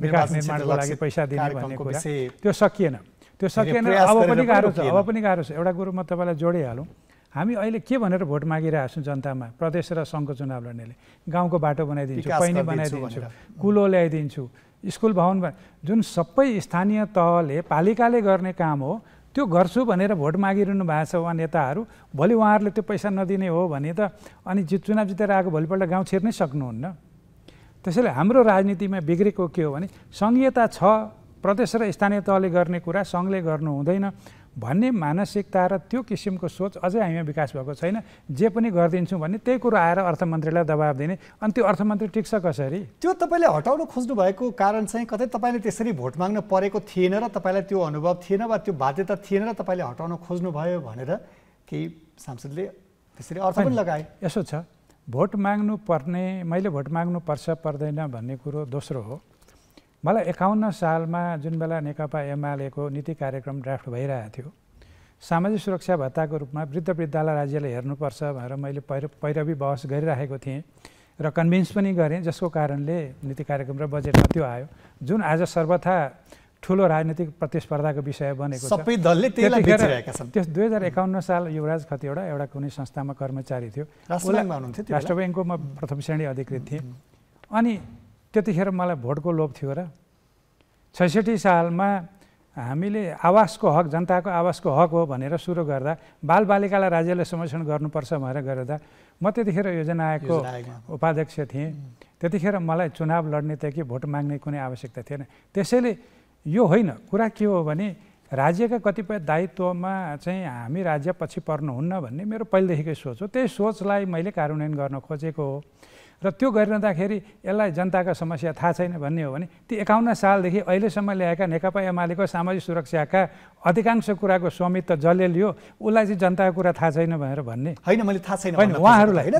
विकास निर्माणको लागि पैसा दिने भन्ने कुरा त्यो सकिएन त्यो सकिएन अब पनि गाह्रो छ अब पनि गाह्रो छ एउटा कुरो म तपाईँलाई जोडिहालौँ हामी अहिले के भनेर भोट मागिरहेको छौँ जनतामा प्रदेश र सङ्घको चुनाव लड्नेले गाउँको बाटो बनाइदिन्छु पैनी बनाइदिन्छु कुलो ल्याइदिन्छु स्कुल भवन जुन सबै स्थानीय तहले पालिकाले गर्ने काम हो त्यो गर्छु भनेर भोट मागिरहनु भएको छ उहाँ नेताहरू भोलि उहाँहरूले त्यो पैसा नदिने हो भने त अनि जित चुनाव जितेर आएको भोलिपल्ट गाउँ छिर्नै सक्नुहुन्न त्यसैले हाम्रो राजनीतिमा बिग्रेको के हो भने सङ्घीयता छ प्रदेश र स्थानीय तहले गर्ने कुरा सङ्घले गर्नु हुँदैन भन्ने मानसिकता र त्यो किसिमको सोच अझै हामीमा विकास भएको छैन जे पनि गरिदिन्छौँ भन्ने त्यही कुरो आएर अर्थमन्त्रीलाई दबाब दिने अनि त्यो अर्थमन्त्री टिक्छ कसरी त्यो तपाईँले हटाउन खोज्नु भएको कारण चाहिँ कतै तपाईँले त्यसरी भोट माग्न परेको थिएन र तपाईँलाई त्यो अनुभव थिएन वा त्यो बाध्यता थिएन र तपाईँले हटाउन खोज्नुभयो भनेर केही सांसदले त्यसरी अर्थ पनि लगाए यसो छ भोट माग्नु पर्ने मैले भोट माग्नुपर्छ पर्दैन भन्ने कुरो दोस्रो हो मलाई एकाउन्न सालमा जुन बेला नेकपा एमालेको नीति कार्यक्रम ड्राफ्ट भइरहेको थियो सामाजिक सुरक्षा भत्ताको रूपमा वृद्ध वृद्धालाई राज्यले हेर्नुपर्छ भनेर मैले पैर पैरवी बहस गरिराखेको थिएँ र कन्भिन्स पनि गरेँ जसको कारणले नीति कार्यक्रम र बजेटमा त्यो आयो जुन आज सर्वथा ठुलो राजनीतिक प्रतिस्पर्धाको विषय बनेको सबै दलले त्यस दुई हजार एकाउन्न साल युवराज खतिवटा एउटा कुनै संस्थामा कर्मचारी थियो राष्ट्र ब्याङ्कको म प्रथम श्रेणी अधिकृत थिएँ अनि त्यतिखेर मलाई भोटको लोभ थियो र छैसठी सालमा हामीले आवासको हक जनताको आवासको हक हो भनेर सुरु गर्दा बालबालिकालाई राज्यले संरक्षण गर्नुपर्छ भनेर गर्दा म त्यतिखेर योजना आयोगको उपाध्यक्ष थिएँ त्यतिखेर मलाई चुनाव लड्ने त कि भोट माग्ने कुनै आवश्यकता थिएन त्यसैले यो होइन कुरा के हो भने राज्यका कतिपय दायित्वमा चाहिँ हामी राज्य पछि पर्नुहुन्न भन्ने मेरो पहिलेदेखिकै सोच हो त्यही सोचलाई मैले कार्यान्वयन गर्न खोजेको हो र त्यो गरिरहँदाखेरि यसलाई जनताको समस्या थाहा छैन भन्ने हो भने ती एकाउन्न सालदेखि अहिलेसम्म ल्याएका नेकपा एमालेको सामाजिक सुरक्षाका अधिकांश कुराको स्वामित्व जसले लियो उसलाई चाहिँ जनताको कुरा थाहा छैन भनेर भन्ने होइन मैले थाहा छैन होइन उहाँहरूलाई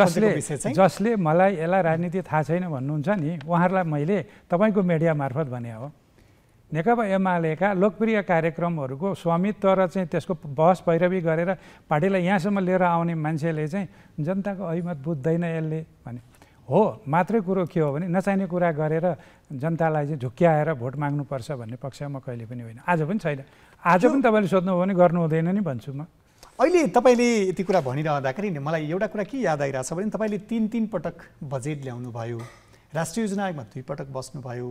जसले जसले मलाई यसलाई राजनीति थाहा छैन भन्नुहुन्छ नि उहाँहरूलाई मैले तपाईँको मिडिया मार्फत भने हो नेकपा एमालेका लोकप्रिय कार्यक्रमहरूको स्वामित्व र चाहिँ त्यसको बहस भैरवी गरेर पार्टीलाई यहाँसम्म लिएर आउने मान्छेले चाहिँ जनताको अहिमत बुझ्दैन यसले भने हो मात्रै कुरो के हो भने नचाहिने कुरा गरेर जनतालाई चाहिँ झुक्क्याएर भोट माग्नुपर्छ भन्ने पक्षमा कहिले पनि होइन आज पनि छैन आज पनि तपाईँले सोध्नुभयो भने गर्नु हुँदैन नि भन्छु म अहिले तपाईँले यति कुरा भनिरहँदाखेरि नि मलाई एउटा कुरा के याद आइरहेको छ भने तपाईँले तिन तिन पटक बजेट ल्याउनुभयो राष्ट्रिय योजना आयोगमा दुईपटक बस्नुभयो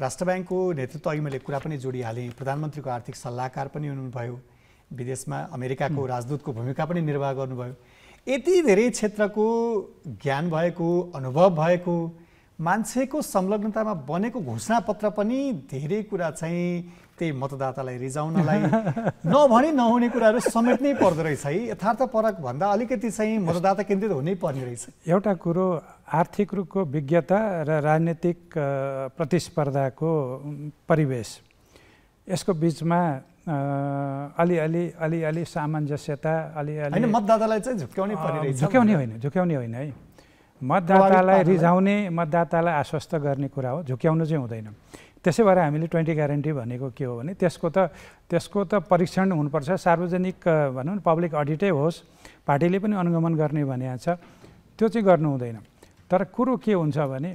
राष्ट्र ब्याङ्कको नेतृत्व अघि मैले कुरा पनि जोडिहालेँ प्रधानमन्त्रीको आर्थिक सल्लाहकार पनि हुनुभयो विदेशमा अमेरिकाको राजदूतको भूमिका पनि निर्वाह गर्नुभयो यति धेरै क्षेत्रको ज्ञान भएको अनुभव भएको मान्छेको संलग्नतामा बनेको घोषणापत्र पनि धेरै कुरा चाहिँ त्यही मतदातालाई रिजाउनलाई नभनी नहुने कुराहरू समेट्नै पर्दो रहेछ है यथार्थ परक भन्दा अलिकति चाहिँ मतदाता केन्द्रित हुनै पर्ने रहेछ एउटा कुरो आर्थिक रूपको विज्ञता र राजनीतिक प्रतिस्पर्धाको परिवेश यसको बिचमा अलिअलि अलिअलि सामञ्जस्यता अलिअलि मतदातालाई चाहिँ झुक्याउने झुक्याउने होइन झुक्याउने होइन है मतदातालाई रिझाउने मतदातालाई आश्वस्त गर्ने कुरा हो झुक्याउनु चाहिँ हुँदैन त्यसै भएर हामीले ट्वेन्टी ग्यारेन्टी भनेको के हो भने त्यसको त त्यसको त परीक्षण हुनुपर्छ सार्वजनिक भनौँ न पब्लिक अडिटै होस् पार्टीले पनि अनुगमन गर्ने छ त्यो चाहिँ गर्नु हुँदैन तर कुरो के हुन्छ भने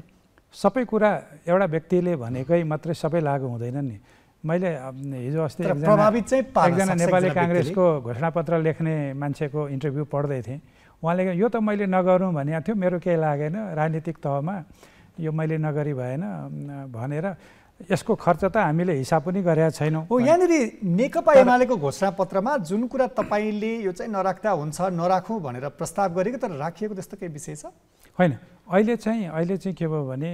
सबै कुरा एउटा व्यक्तिले भनेकै मात्रै सबै लागु हुँदैन नि मैले हिजो अस्ति प्रभावित चाहिँ एकजना नेपाली काङ्ग्रेसको घोषणापत्र लेख्ने मान्छेको इन्टरभ्यू पढ्दै थिएँ उहाँले यो त मैले नगरौँ भनेको थियो मेरो केही लागेन राजनीतिक तहमा यो मैले नगरी भएन भनेर यसको खर्च त हामीले हिसाब पनि गरेका छैनौँ हो यहाँनिर नेकपा एमालेको घोषणापत्रमा जुन कुरा तपाईँले यो चाहिँ नराख्दा हुन्छ नराखौँ भनेर प्रस्ताव गरेको तर राखिएको त्यस्तो केही विषय छ होइन अहिले चाहिँ अहिले चाहिँ के भयो भने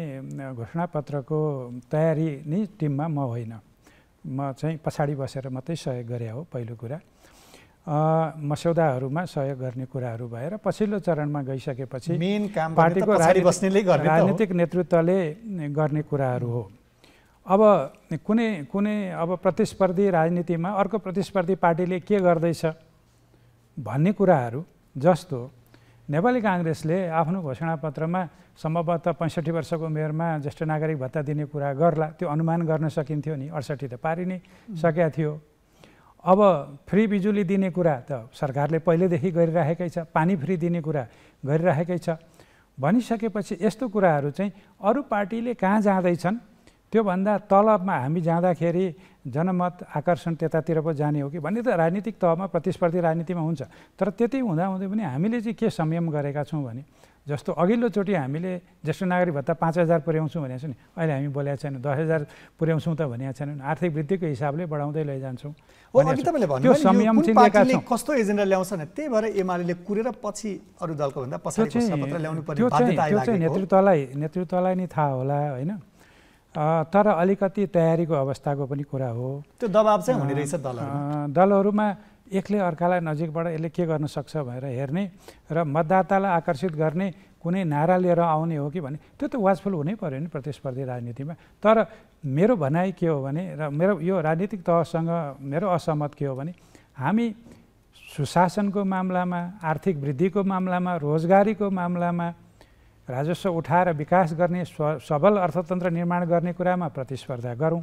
घोषणापत्रको तयारी नै टिममा म होइन म चाहिँ पछाडि बसेर मात्रै सहयोग गरे हो पहिलो कुरा मस्यौदाहरूमा सहयोग गर्ने कुराहरू भएर पछिल्लो चरणमा गइसकेपछि मेन काम पार्टीको राजनीतिक नेतृत्वले गर्ने कुराहरू हो अब कुनै कुनै अब प्रतिस्पर्धी राजनीतिमा अर्को प्रतिस्पर्धी पार्टीले के गर्दैछ भन्ने कुराहरू जस्तो नेपाली काङ्ग्रेसले आफ्नो घोषणापत्रमा सम्भवतः पैँसठी वर्षको उमेरमा ज्येष्ठ नागरिक भत्ता दिने कुरा गर्ला त्यो अनुमान गर्न सकिन्थ्यो नि अडसठी त पारि नै सकेका थियो अब फ्री बिजुली दिने कुरा त सरकारले पहिल्यैदेखि गरिराखेकै छ पानी फ्री दिने कुरा गरिराखेकै छ भनिसकेपछि यस्तो कुराहरू चाहिँ अरू पार्टीले कहाँ जाँदैछन् त्योभन्दा तलबमा हामी जाँदाखेरि जनमत आकर्षण त्यतातिर पो जाने हो कि भन्ने त राजनीतिक तहमा प्रतिस्पर्धी राजनीतिमा हुन्छ तर त्यति हुँदाहुँदै पनि हामीले चाहिँ के संयम गरेका छौँ भने जस्तो अघिल्लोचोटि हामीले ज्येष्ठ नागरिक भत्ता पाँच हजार पुर्याउँछौँ भनेको छ नि अहिले हामी बोलेको छैनौँ दस हजार पुर्याउँछौँ त भनेको छैनौँ आर्थिक वृद्धिको हिसाबले बढाउँदै लैजान्छौँ त्यो संयम चाहिँ कस्तो एजेन्डा ल्याउँछ त्यही भएर एमाले कुरेर पछि अरू दलको भन्दा त्यो चाहिँ नेतृत्वलाई नेतृत्वलाई नै थाहा होला होइन तर अलिकति तयारीको अवस्थाको पनि कुरा हो त्यो दबाब चाहिँ हुने रहेछ दलहरूमा एकले अर्कालाई नजिकबाट यसले के गर्न सक्छ भनेर हेर्ने र मतदातालाई आकर्षित गर्ने कुनै नारा लिएर आउने हो कि भने त्यो त वाचफुल हुनै पऱ्यो नि प्रतिस्पर्धी राजनीतिमा तर मेरो भनाइ के हो भने र मेरो यो राजनीतिक तहसँग मेरो असहमत के हो भने हामी सुशासनको मामलामा आर्थिक वृद्धिको मामलामा रोजगारीको मामलामा राजस्व उठाएर विकास गर्ने स्व सबल अर्थतन्त्र निर्माण गर्ने कुरामा प्रतिस्पर्धा गरौँ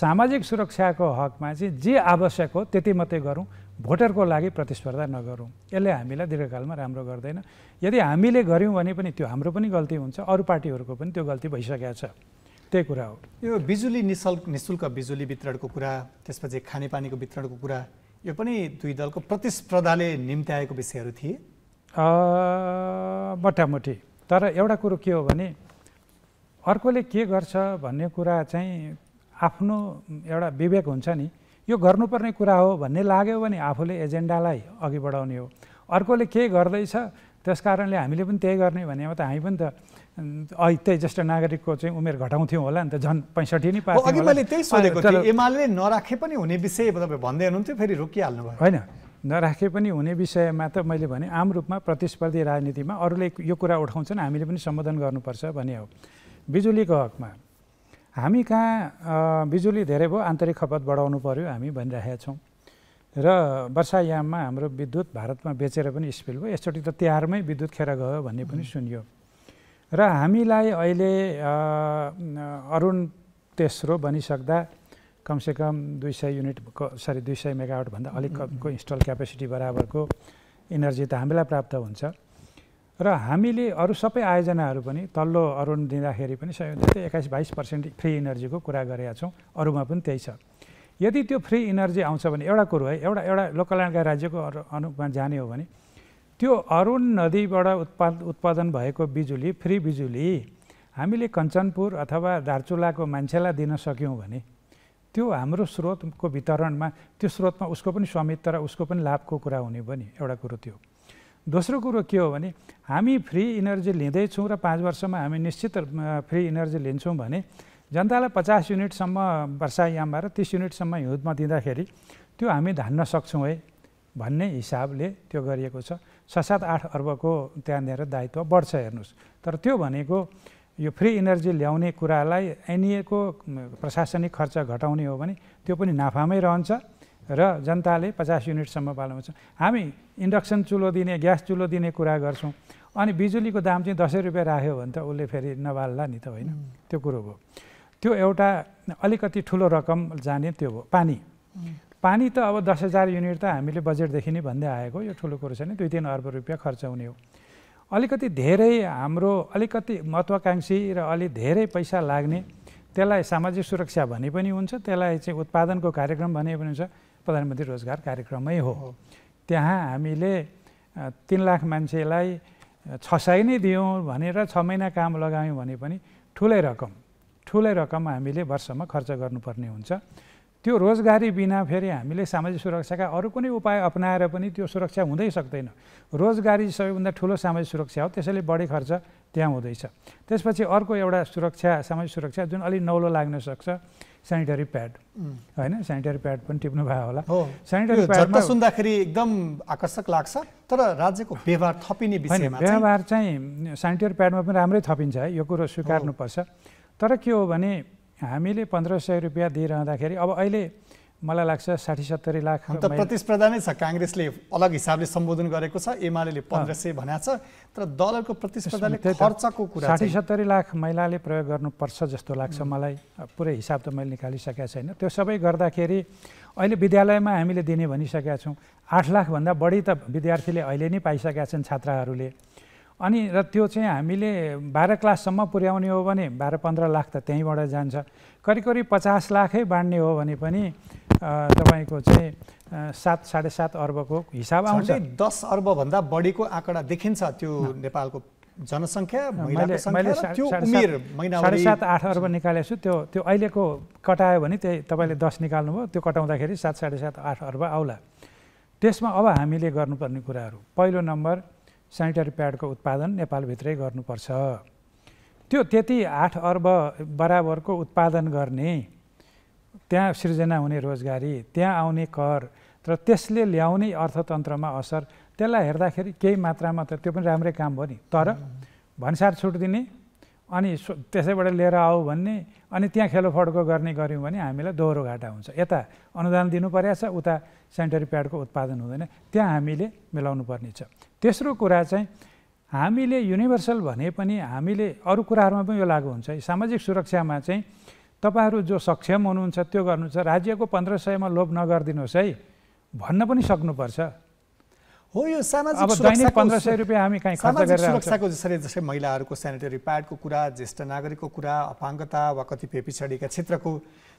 सामाजिक सुरक्षाको हकमा चाहिँ जे आवश्यक हो त्यति मात्रै गरौँ भोटरको लागि प्रतिस्पर्धा नगरौँ यसले हामीलाई दीर्घकालमा राम्रो गर्दैन यदि हामीले गऱ्यौँ भने पनि त्यो हाम्रो पनि गल्ती हुन्छ अरू पार्टीहरूको पनि त्यो गल्ती भइसकेको छ त्यही कुरा हो यो बिजुली निशुल्क निशुल्क बिजुली वितरणको कुरा त्यसपछि खानेपानीको वितरणको कुरा यो पनि दुई दलको प्रतिस्पर्धाले निम्त्याएको विषयहरू थिए मोटामोटी तर एउटा कुरो के हो भने अर्कोले के गर्छ भन्ने कुरा चाहिँ आफ्नो एउटा विवेक हुन्छ नि यो गर्नुपर्ने कुरा हो भन्ने लाग्यो भने आफूले एजेन्डालाई अघि बढाउने हो अर्कोले के गर्दैछ त्यस कारणले हामीले पनि त्यही गर्ने भने अब त हामी पनि त त्यही ज्येष्ठ नागरिकको चाहिँ उमेर घटाउँथ्यौँ होला नि त झन् पैँसठी नै पाएको एमाले नराखे पनि हुने विषय तपाईँ भन्दै हुनुहुन्थ्यो फेरि रोकिहाल्नु भयो होइन नराखे पनि हुने विषयमा त मैले भने आम रूपमा प्रतिस्पर्धी राजनीतिमा अरूले यो कुरा उठाउँछन् हामीले पनि सम्बोधन गर्नुपर्छ भने हो बिजुलीको हकमा हामी कहाँ बिजुली धेरै भयो आन्तरिक खपत बढाउनु पऱ्यो हामी भनिरहेका छौँ र वर्षायाममा हाम्रो विद्युत भारतमा बेचेर पनि स्पिल भयो यसचोटि त तिहारमै विद्युत खेर गयो भन्ने पनि सुनियो र हामीलाई अहिले अरुण तेस्रो बनिसक्दा कमसे कम दुई सय युनिट सरी दुई सय मेगावटभन्दा अलिक कमको इन्स्टल क्यापेसिटी बराबरको इनर्जी त हामीलाई प्राप्त हुन्छ र हामीले अरू सबै आयोजनाहरू पनि तल्लो अरुण दिँदाखेरि पनि सय जस्तै एक्काइस बाइस पर्सेन्ट फ्री इनर्जीको कुरा गरेका छौँ अरूमा पनि त्यही छ यदि त्यो फ्री इनर्जी आउँछ भने एउटा कुरो है एउटा एउटा लोकल राज्यको अनुपमा जाने हो भने त्यो अरुण नदीबाट उत्पाद उत्पादन भएको बिजुली फ्री बिजुली हामीले कञ्चनपुर अथवा दार्चुलाको मान्छेलाई दिन सक्यौँ भने त्यो हाम्रो स्रोतको वितरणमा त्यो स्रोतमा उसको पनि स्वामित्व र उसको पनि लाभको कुरा हुने पनि एउटा कुरो त्यो दोस्रो कुरो के हो भने हामी फ्री इनर्जी लिँदैछौँ र पाँच वर्षमा हामी निश्चित फ्री इनर्जी लिन्छौँ भने जनतालाई पचास युनिटसम्म वर्षायाममा र तिस युनिटसम्म हिउँदमा दिँदाखेरि त्यो हामी धान्न सक्छौँ है भन्ने हिसाबले त्यो गरिएको छ छ सात आठ अर्बको त्यहाँनिर दायित्व बढ्छ हेर्नुहोस् तर त्यो भनेको यो फ्री इनर्जी ल्याउने कुरालाई एनइएको प्रशासनिक खर्च घटाउने हो भने त्यो पनि नाफामै रहन्छ र जनताले पचास युनिटसम्म पालन हुन्छ हामी इन्डक्सन चुलो दिने ग्यास चुलो दिने कुरा गर्छौँ अनि बिजुलीको दाम चाहिँ दसैँ रुपियाँ राख्यो भने त उसले फेरि नबाल्ला नि त होइन त्यो कुरो भयो त्यो एउटा अलिकति ठुलो रकम जाने त्यो भयो पानी पानी त अब दस हजार युनिट त हामीले बजेटदेखि नै भन्दै आएको यो ठुलो कुरो छैन दुई तिन अर्ब रुपियाँ खर्च हुने हो अलिकति धेरै हाम्रो अलिकति महत्त्वाकाङ्क्षी र अलि धेरै पैसा लाग्ने त्यसलाई सामाजिक सुरक्षा भने पनि हुन्छ त्यसलाई चाहिँ उत्पादनको कार्यक्रम भने पनि हुन्छ प्रधानमन्त्री रोजगार कार्यक्रमै हो त्यहाँ हामीले तिन लाख मान्छेलाई छ सय नै दियौँ भनेर छ महिना काम लगायौँ भने पनि ठुलै रकम ठुलै रकम हामीले वर्षमा खर्च गर्नुपर्ने हुन्छ त्यो रोजगारी बिना फेरि हामीले सामाजिक सुरक्षाका अरू कुनै उपाय अप्नाएर पनि त्यो सुरक्षा हुँदै सक्दैन रोजगारी सबैभन्दा ठुलो सामाजिक सुरक्षा हो त्यसैले बढी खर्च त्यहाँ हुँदैछ त्यसपछि अर्को एउटा सुरक्षा सामाजिक सुरक्षा जुन अलिक नौलो लाग्न सक्छ सेनिटरी प्याड होइन सेनिटरी प्याड पनि टिप्नु भयो होला सेनिटरी प्याड सुन्दाखेरि एकदम आकर्षक लाग्छ तर राज्यको व्यवहार थपिने विषयमा व्यवहार चाहिँ सेनिटरी प्याडमा पनि राम्रै थपिन्छ है यो कुरो स्वीकार्नुपर्छ तर के हो भने हामीले पन्ध्र सय रुपियाँ दिइरहँदाखेरि अब अहिले मलाई लाग्छ साठी सत्तरी लाख त प्रतिस्पर्धा नै छ काङ्ग्रेसले अलग हिसाबले सम्बोधन गरेको छ एमाले पन्ध्र सय भनेको छ तर दलहरूको प्रतिस्पर्धाले खर्चको कुरा साठी सत्तरी लाख महिलाले प्रयोग गर्नुपर्छ जस्तो लाग्छ मलाई पुरै हिसाब त मैले निकालिसकेको छैन त्यो सबै गर्दाखेरि अहिले विद्यालयमा हामीले दिने भनिसकेका छौँ आठ लाखभन्दा बढी त विद्यार्थीले अहिले नै पाइसकेका छन् छात्राहरूले अनि र त्यो चाहिँ हामीले बाह्र क्लाससम्म पुर्याउने हो भने बाह्र पन्ध्र लाख त त्यहीँबाट जान्छ करिब करिब पचास लाखै बाँड्ने हो भने पनि तपाईँको चाहिँ सात साढे सात अर्बको हिसाब आउँछ दस अर्बभन्दा बढीको आँकडा देखिन्छ त्यो नेपालको जनसङ्ख्या साढे सात आठ अर्ब निकालेको छु त्यो त्यो अहिलेको कटायो भने त्यही तपाईँले दस निकाल्नुभयो त्यो कटाउँदाखेरि सात साढे सात आठ अर्ब आउला त्यसमा अब हामीले गर्नुपर्ने कुराहरू पहिलो नम्बर सेनिटरी प्याडको उत्पादन नेपालभित्रै गर्नुपर्छ त्यो त्यति आठ अर्ब बराबरको उत्पादन गर्ने त्यहाँ सृजना हुने रोजगारी त्यहाँ आउने कर र त्यसले ल्याउने अर्थतन्त्रमा असर त्यसलाई हेर्दाखेरि केही मात्रामा त त्यो पनि राम्रै काम हो नि तर भन्सार छुट दिने अनि त्यसैबाट लिएर आऊ भन्ने अनि त्यहाँ खेलोफड्को गर्ने गऱ्यौँ भने हामीलाई दोहोरो घाटा हुन्छ यता अनुदान दिनु परेको छ उता सेनिटरी प्याडको उत्पादन हुँदैन त्यहाँ हामीले मिलाउनु पर्ने छ तेस्रो कुरा चाहिँ हामीले युनिभर्सल भने पनि हामीले अरू कुराहरूमा पनि यो लागु हुन्छ सामाजिक सुरक्षामा चाहिँ तपाईँहरू जो सक्षम हुनुहुन्छ त्यो गर्नुहुन्छ राज्यको पन्ध्र सयमा लोभ नगरिदिनुहोस् है भन्न पनि सक्नुपर्छ हो यो सामाजिक हामी सय सुरक्षाको जसरी जसरी महिलाहरूको सेनिटरी प्याडको कुरा ज्येष्ठ नागरिकको कुरा अपाङ्गता वा कतिपय पिछडिका क्षेत्रको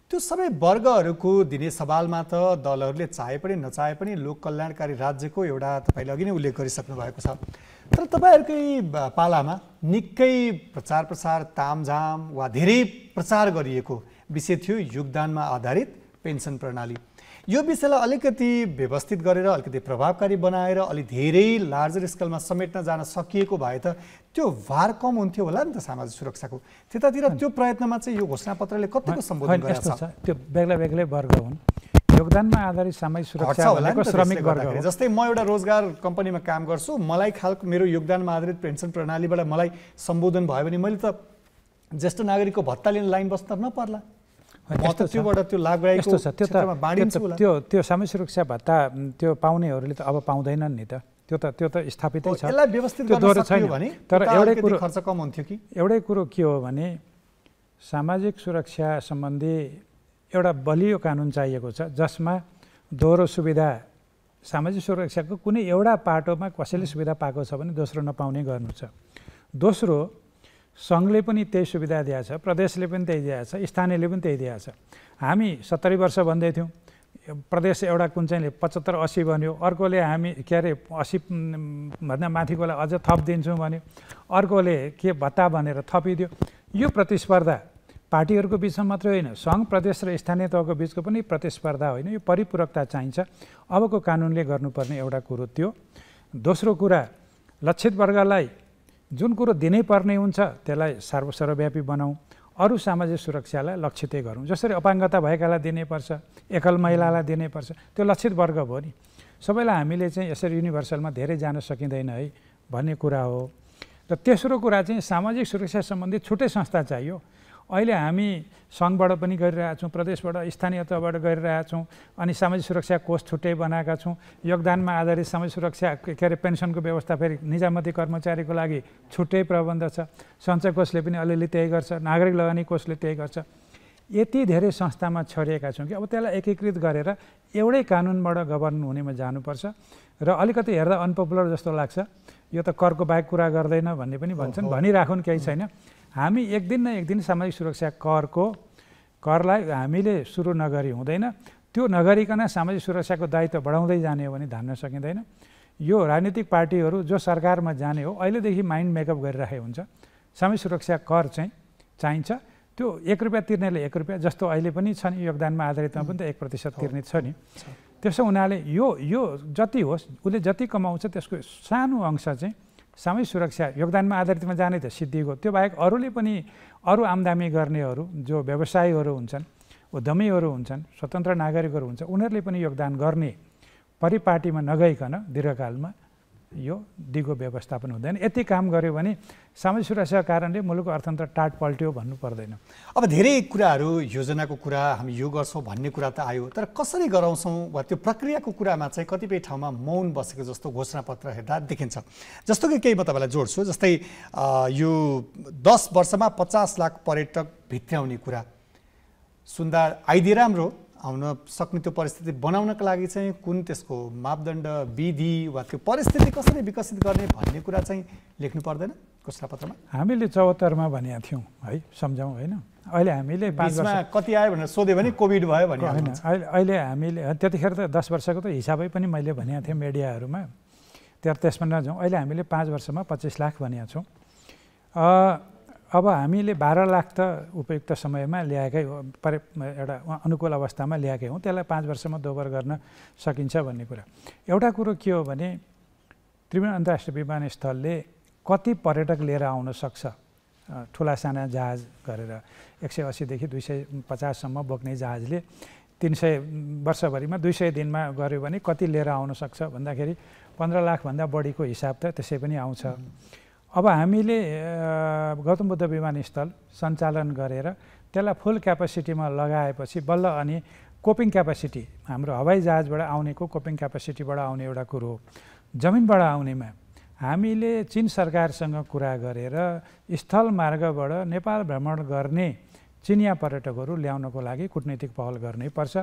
त्यो सबै वर्गहरूको दिने सवालमा त दलहरूले चाहे पनि नचाहे पनि लोक कल्याणकारी राज्यको एउटा तपाईँले अघि नै उल्लेख गरिसक्नु भएको छ तर तपाईँहरूकै पालामा निकै प्रचार प्रसार तामझाम वा धेरै प्रचार गरिएको विषय थियो योगदानमा आधारित पेन्सन प्रणाली यो विषयलाई अलिकति व्यवस्थित गरेर अलिकति प्रभावकारी बनाएर अलि धेरै लार्जर स्केलमा समेट्न जान सकिएको भए त त्यो भार कम हुन्थ्यो होला नि त सामाजिक सुरक्षाको त्यतातिर त्यो प्रयत्नमा चाहिँ यो घोषणापत्रले कतिको सम्बोधन गरेको छ त्यो बेग्ला बेग्लै वर्ग हुन् योगदानमा आधारित सामाजिक सुरक्षा भनेको श्रमिक वर्ग जस्तै म एउटा रोजगार कम्पनीमा काम गर्छु मलाई खालको मेरो योगदानमा आधारित पेन्सन प्रणालीबाट मलाई सम्बोधन भयो भने मैले त ज्येष्ठ नागरिकको भत्ता लिन लाइन बस्न नपर्ला त्यो त्यो सुरक्षा भत्ता त्यो पाउनेहरूले त अब पाउँदैनन् नि त त्यो त त्यो त स्थापितै छ छैन तर एउटै कुरो खर्च कम हुन्थ्यो कि एउटै कुरो के हो भने सामाजिक सुरक्षा सम्बन्धी एउटा बलियो कानुन चाहिएको छ जसमा दोहोरो सुविधा सामाजिक सुरक्षाको कुनै एउटा पाटोमा कसैले सुविधा पाएको छ भने दोस्रो नपाउने गर्नु छ दोस्रो सङ्घले पनि त्यही सुविधा दिएछ प्रदेशले पनि त्यही दिएछ स्थानीयले पनि त्यही दिएछ हामी सत्तरी वर्ष भन्दै थियौँ प्रदेश एउटा कुन चाहिँले पचहत्तर असी भन्यो अर्कोले हामी के अरे असी भन्दा माथिकोलाई अझ थप दिन्छौँ भन्यो अर्कोले के भत्ता भनेर थपिदियो यो प्रतिस्पर्धा पार्टीहरूको बिचमा मात्रै होइन सङ्घ प्रदेश र स्थानीय तहको बिचको पनि प्रतिस्पर्धा होइन यो परिपूरकता चाहिन्छ अबको कानुनले गर्नुपर्ने एउटा कुरो त्यो दोस्रो कुरा लक्षित वर्गलाई जुन कुरो दिनै पर्ने हुन्छ त्यसलाई सर्व सर्वव्यापी बनाऊ अरू सामाजिक सुरक्षालाई लक्षितै गरौँ जसरी अपाङ्गता भएकालाई दिनैपर्छ एकल महिलालाई दिनैपर्छ त्यो लक्षित वर्ग भयो नि सबैलाई हामीले चाहिँ यसरी युनिभर्सलमा धेरै जान सकिँदैन है भन्ने कुरा हो र तेस्रो कुरा चाहिँ सामाजिक सुरक्षा सम्बन्धी छुट्टै संस्था चाहियो अहिले हामी सङ्घबाट पनि गरिरहेका गरिरहेछौँ प्रदेशबाट स्थानीय तहबाट गरिरहेछौँ अनि सामाजिक सुरक्षा कोष छुट्टै बनाएका छौँ योगदानमा आधारित सामाजिक सुरक्षा के अरे पेन्सनको व्यवस्था फेरि निजामती कर्मचारीको लागि छुट्टै प्रबन्ध छ सञ्चय कोषले पनि अलिअलि त्यही गर्छ नागरिक लगानी कोषले त्यही गर्छ यति धेरै संस्थामा छरिएका छौँ कि अब त्यसलाई एकीकृत गरेर एउटै कानुनबाट गभर्न हुनेमा जानुपर्छ र अलिकति हेर्दा अनपपुलर जस्तो लाग्छ यो त करको बाहेक कुरा गर्दैन भन्ने पनि भन्छन् भनिराखुन् केही छैन हामी एक दिन न एक दिन सामाजिक सुरक्षा करको करलाई हामीले सुरु नगरी हुँदैन त्यो नगरिकन सामाजिक सुरक्षाको दायित्व बढाउँदै जाने हो भने धान्न सकिँदैन यो राजनीतिक पार्टीहरू जो सरकारमा जाने हो अहिलेदेखि माइन्ड मेकअप गरिराखेको हुन्छ सामाजिक सुरक्षा कर चाहिँ चाहिन्छ त्यो एक रुपियाँ तिर्नेले एक रुपियाँ जस्तो अहिले पनि छ नि योगदानमा आधारितमा पनि त एक प्रतिशत तिर्ने छ नि त्यसो हुनाले यो यो जति होस् उसले जति कमाउँछ त्यसको सानो अंश चाहिँ सामूहिक सुरक्षा योगदानमा आधारितमा जाने त सिद्धिएको त्यो बाहेक अरूले पनि अरू आमदामी गर्नेहरू जो व्यवसायीहरू हुन्छन् उद्यमीहरू हुन्छन् स्वतन्त्र नागरिकहरू हुन्छ उनीहरूले पनि योगदान गर्ने परिपाटीमा नगइकन दीर्घकालमा यो दिगो व्यवस्थापन हुँदैन यति काम गऱ्यो भने सामाजिक सुरक्षाको कारणले मुलुकको अर्थतन्त्र टाट पल्ट्यो भन्नु पर्दैन अब धेरै कुराहरू योजनाको कुरा हामी यो गर्छौँ भन्ने कुरा त आयो तर कसरी गराउँछौँ वा त्यो प्रक्रियाको कुरामा चाहिँ कतिपय ठाउँमा मौन बसेको जस्तो घोषणापत्र हेर्दा देखिन्छ जस्तो कि केही म तपाईँलाई जोड्छु जस्तै यो दस वर्षमा पचास लाख पर्यटक भित्र्याउने कुरा सुन्दा आइदिए राम्रो आउन सक्ने त्यो परिस्थिति बनाउनका लागि चाहिँ कुन त्यसको मापदण्ड विधि वा त्यो परिस्थिति कसरी विकसित गर्ने भन्ने कुरा चाहिँ लेख्नु पर्दैन पत्रमा हामीले चौहत्तरमा भनेका थियौँ है सम्झौँ होइन अहिले हामीले कति आयो भनेर सोध्यो भने कोभिड भयो भने होइन अहिले अहिले हामीले त्यतिखेर त दस वर्षको त हिसाबै पनि मैले भनेको थिएँ मिडियाहरूमा त्यहाँ त्यसमा नजाउँ अहिले हामीले पाँच वर्षमा पच्चिस लाख भनेका छौँ अब हामीले बाह्र लाख त उपयुक्त समयमा ल्याएकै हो परे एउटा अनुकूल अवस्थामा ल्याएकै हौँ त्यसलाई पाँच वर्षमा दोबर गर्न सकिन्छ भन्ने कुरा एउटा कुरो के हो भने त्रिवेणी अन्तर्राष्ट्रिय विमानस्थलले कति पर्यटक लिएर आउन सक्छ ठुला साना जहाज गरेर एक सय असीदेखि दुई सय पचाससम्म बोक्ने जहाजले तिन सय वर्षभरिमा दुई सय दिनमा गऱ्यो भने कति लिएर आउन सक्छ भन्दाखेरि पन्ध्र लाखभन्दा बढीको हिसाब त त्यसै पनि आउँछ अब हामीले गौतम बुद्ध विमानस्थल सञ्चालन गरेर त्यसलाई फुल क्यापासिटीमा लगाएपछि बल्ल अनि कोपिङ क्यापासिटी हाम्रो हवाई जहाजबाट आउनेको कोपिङ क्यापासिटीबाट आउने एउटा कुरो हो जमिनबाट आउनेमा हामीले चिन सरकारसँग कुरा गरेर स्थल मार्गबाट नेपाल भ्रमण गर्ने चिनिया पर्यटकहरू ल्याउनको लागि कुटनैतिक पहल गर्नैपर्छ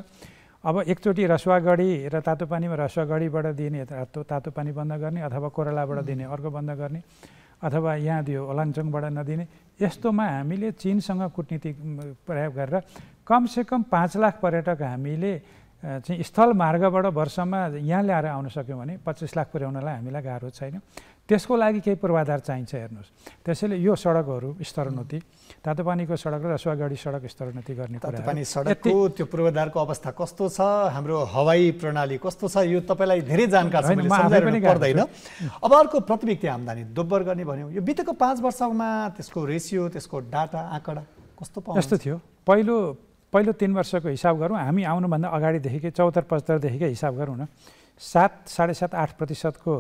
अब एकचोटि रसुवागढी र तातो पानीमा रसुवागढीबाट दिने तातो पानी बन्द गर्ने अथवा कोरालाबाट दिने अर्को बन्द गर्ने अथवा यहाँ दियो ओलाङचङबाट नदिने यस्तोमा हामीले चिनसँग कुटनीति प्रयोग गरेर कमसेकम पाँच लाख पर्यटक हामीले चाहिँ स्थल मार्गबाट वर्षमा यहाँ ल्याएर आउन सक्यौँ भने पच्चिस लाख पुर्याउनलाई हामीलाई गाह्रो छैन त्यसको लागि केही पूर्वाधार चाहिन्छ हेर्नुहोस् त्यसैले यो सडकहरू स्तरोन्नति तातो पानीको सडक र रसुवागढी सडक स्तरोन्नति गर्ने तातो सडकको त्यो पूर्वाधारको अवस्था कस्तो छ हाम्रो हवाई प्रणाली कस्तो छ यो तपाईँलाई धेरै जानकारी पर्दैन अब अर्को प्रतिव्यक्ति आम्दानी दोब्बर गर्ने भन्यो यो बितेको पाँच वर्षमा त्यसको रेसियो त्यसको डाटा आँकडा कस्तो यस्तो थियो पहिलो पहिलो तिन वर्षको हिसाब गरौँ हामी आउनुभन्दा अगाडिदेखिकै चौतर पचहत्तरदेखिकै हिसाब गरौँ न सात साढे सात आठ प्रतिशतको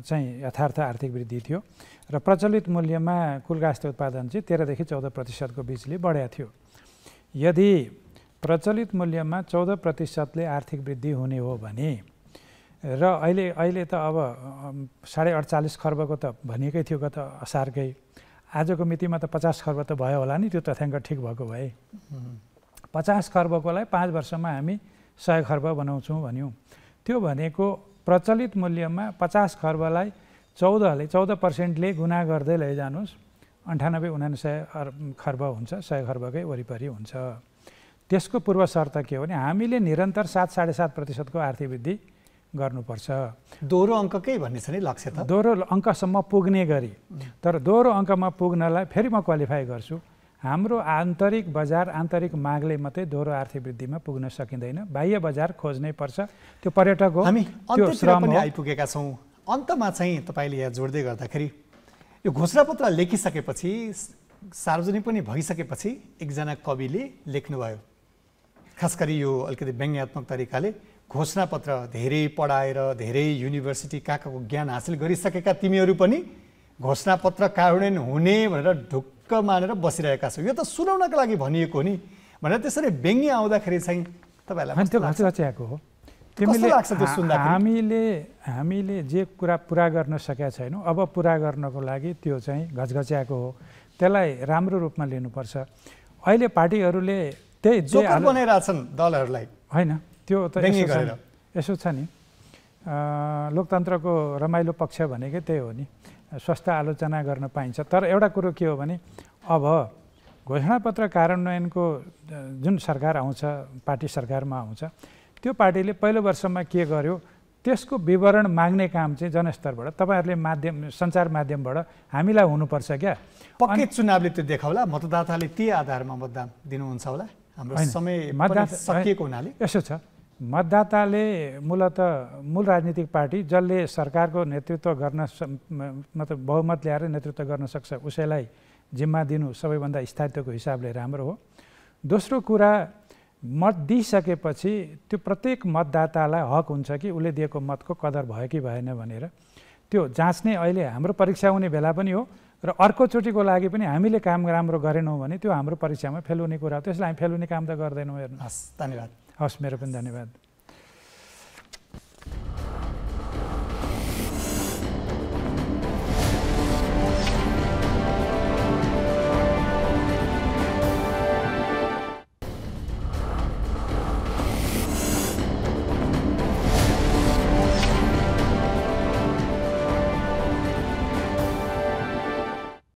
चाहिँ यथार्थ आर्थिक वृद्धि थियो र प्रचलित मूल्यमा कुल गास्त उत्पादन चाहिँ तेह्रदेखि चौध प्रतिशतको बिचले बढ्या थियो यदि प्रचलित मूल्यमा चौध प्रतिशतले आर्थिक वृद्धि हुने हो भने र अहिले अहिले त अब साढे अडचालिस खर्बको त भनिएकै थियो गत असारकै आजको मितिमा त पचास खर्ब त भयो होला नि त्यो तथ्याङ्क ठिक भएको भए पचास खर्बकोलाई पाँच वर्षमा हामी सय खर्ब बनाउँछौँ भन्यौँ त्यो भनेको प्रचलित मूल्यमा पचास खर्बलाई चौधले चौध पर्सेन्टले गुना गर्दै लैजानुहोस् अन्ठानब्बे सय खर्ब हुन्छ सय खर्बकै वरिपरि हुन्छ त्यसको पूर्व शर्त के हो भने हामीले निरन्तर सात साढे सात प्रतिशतको आर्थिक वृद्धि गर्नुपर्छ दोहोरो अङ्ककै भन्ने छ नि लक्ष्य त दोहोरो अङ्कसम्म पुग्ने गरी तर दोहोरो अङ्कमा पुग्नलाई फेरि म क्वालिफाई गर्छु हाम्रो आन्तरिक बजार आन्तरिक मागले मात्रै दोहोरो आर्थिक वृद्धिमा पुग्न सकिँदैन बाह्य बजार खोज्नै पर्छ त्यो पर्यटक हो हामी श्रम आइपुगेका छौँ अन्तमा चाहिँ तपाईँले यहाँ जोड्दै गर्दाखेरि यो घोषणापत्र लेखिसकेपछि सार्वजनिक पनि भइसकेपछि एकजना कविले लेख्नुभयो खास गरी यो अलिकति व्यङ्ग्यात्मक तरिकाले घोषणापत्र धेरै पढाएर धेरै युनिभर्सिटी कहाँ कहाँको ज्ञान हासिल गरिसकेका तिमीहरू पनि घोषणापत्र कार्यान्वयन हुने भनेर ढुक ठक्क मानेर बसिरहेका छौँ यो त सुनाउनका लागि भनिएको नि भनेर त्यसरी व्यङ्ग्य आउँदाखेरि चाहिँ तपाईँहरूलाई त्यो हो हामीले हामीले जे कुरा पुरा गर्न सकेका छैनौँ अब पुरा गर्नको लागि त्यो चाहिँ घचघच्याएको हो त्यसलाई राम्रो रूपमा लिनुपर्छ अहिले पार्टीहरूले त्यही बनाइरहेछन् दलहरूलाई होइन त्यो त यसो छ नि लोकतन्त्रको रमाइलो पक्ष भनेकै त्यही हो नि स्वस्थ आलोचना गर्न पाइन्छ तर एउटा कुरो के हो भने अब घोषणापत्र कार्यान्वयनको जुन सरकार आउँछ पार्टी सरकारमा आउँछ त्यो पार्टीले पहिलो वर्षमा के गर्यो त्यसको विवरण माग्ने काम चाहिँ जनस्तरबाट तपाईँहरूले माध्यम सञ्चार माध्यमबाट हामीलाई हुनुपर्छ क्या पक्कै चुनावले त्यो देखाउला मतदाताले त्यही आधारमा मतदान दिनुहुन्छ होला हाम्रो समय सकिएको हुनाले यसो छ मतदाताले मूलत मूल राजनीतिक पार्टी जसले सरकारको नेतृत्व गर्न मतलब बहुमत ल्याएर नेतृत्व गर्न सक्छ उसैलाई जिम्मा दिनु सबैभन्दा स्थायित्वको हिसाबले राम्रो हो दोस्रो कुरा मत दिइसकेपछि त्यो प्रत्येक मतदातालाई हक हुन्छ कि उसले दिएको मतको कदर भयो कि भएन भनेर त्यो जाँच्ने अहिले हाम्रो परीक्षा हुने बेला पनि हो र अर्कोचोटिको लागि पनि हामीले काम राम्रो गरेनौँ भने त्यो हाम्रो परीक्षामा फेल हुने कुरा हो त्यसलाई हामी फेल हुने काम त गर्दैनौँ हेर्नुहोस् धन्यवाद हवस् मेरो पनि धन्यवाद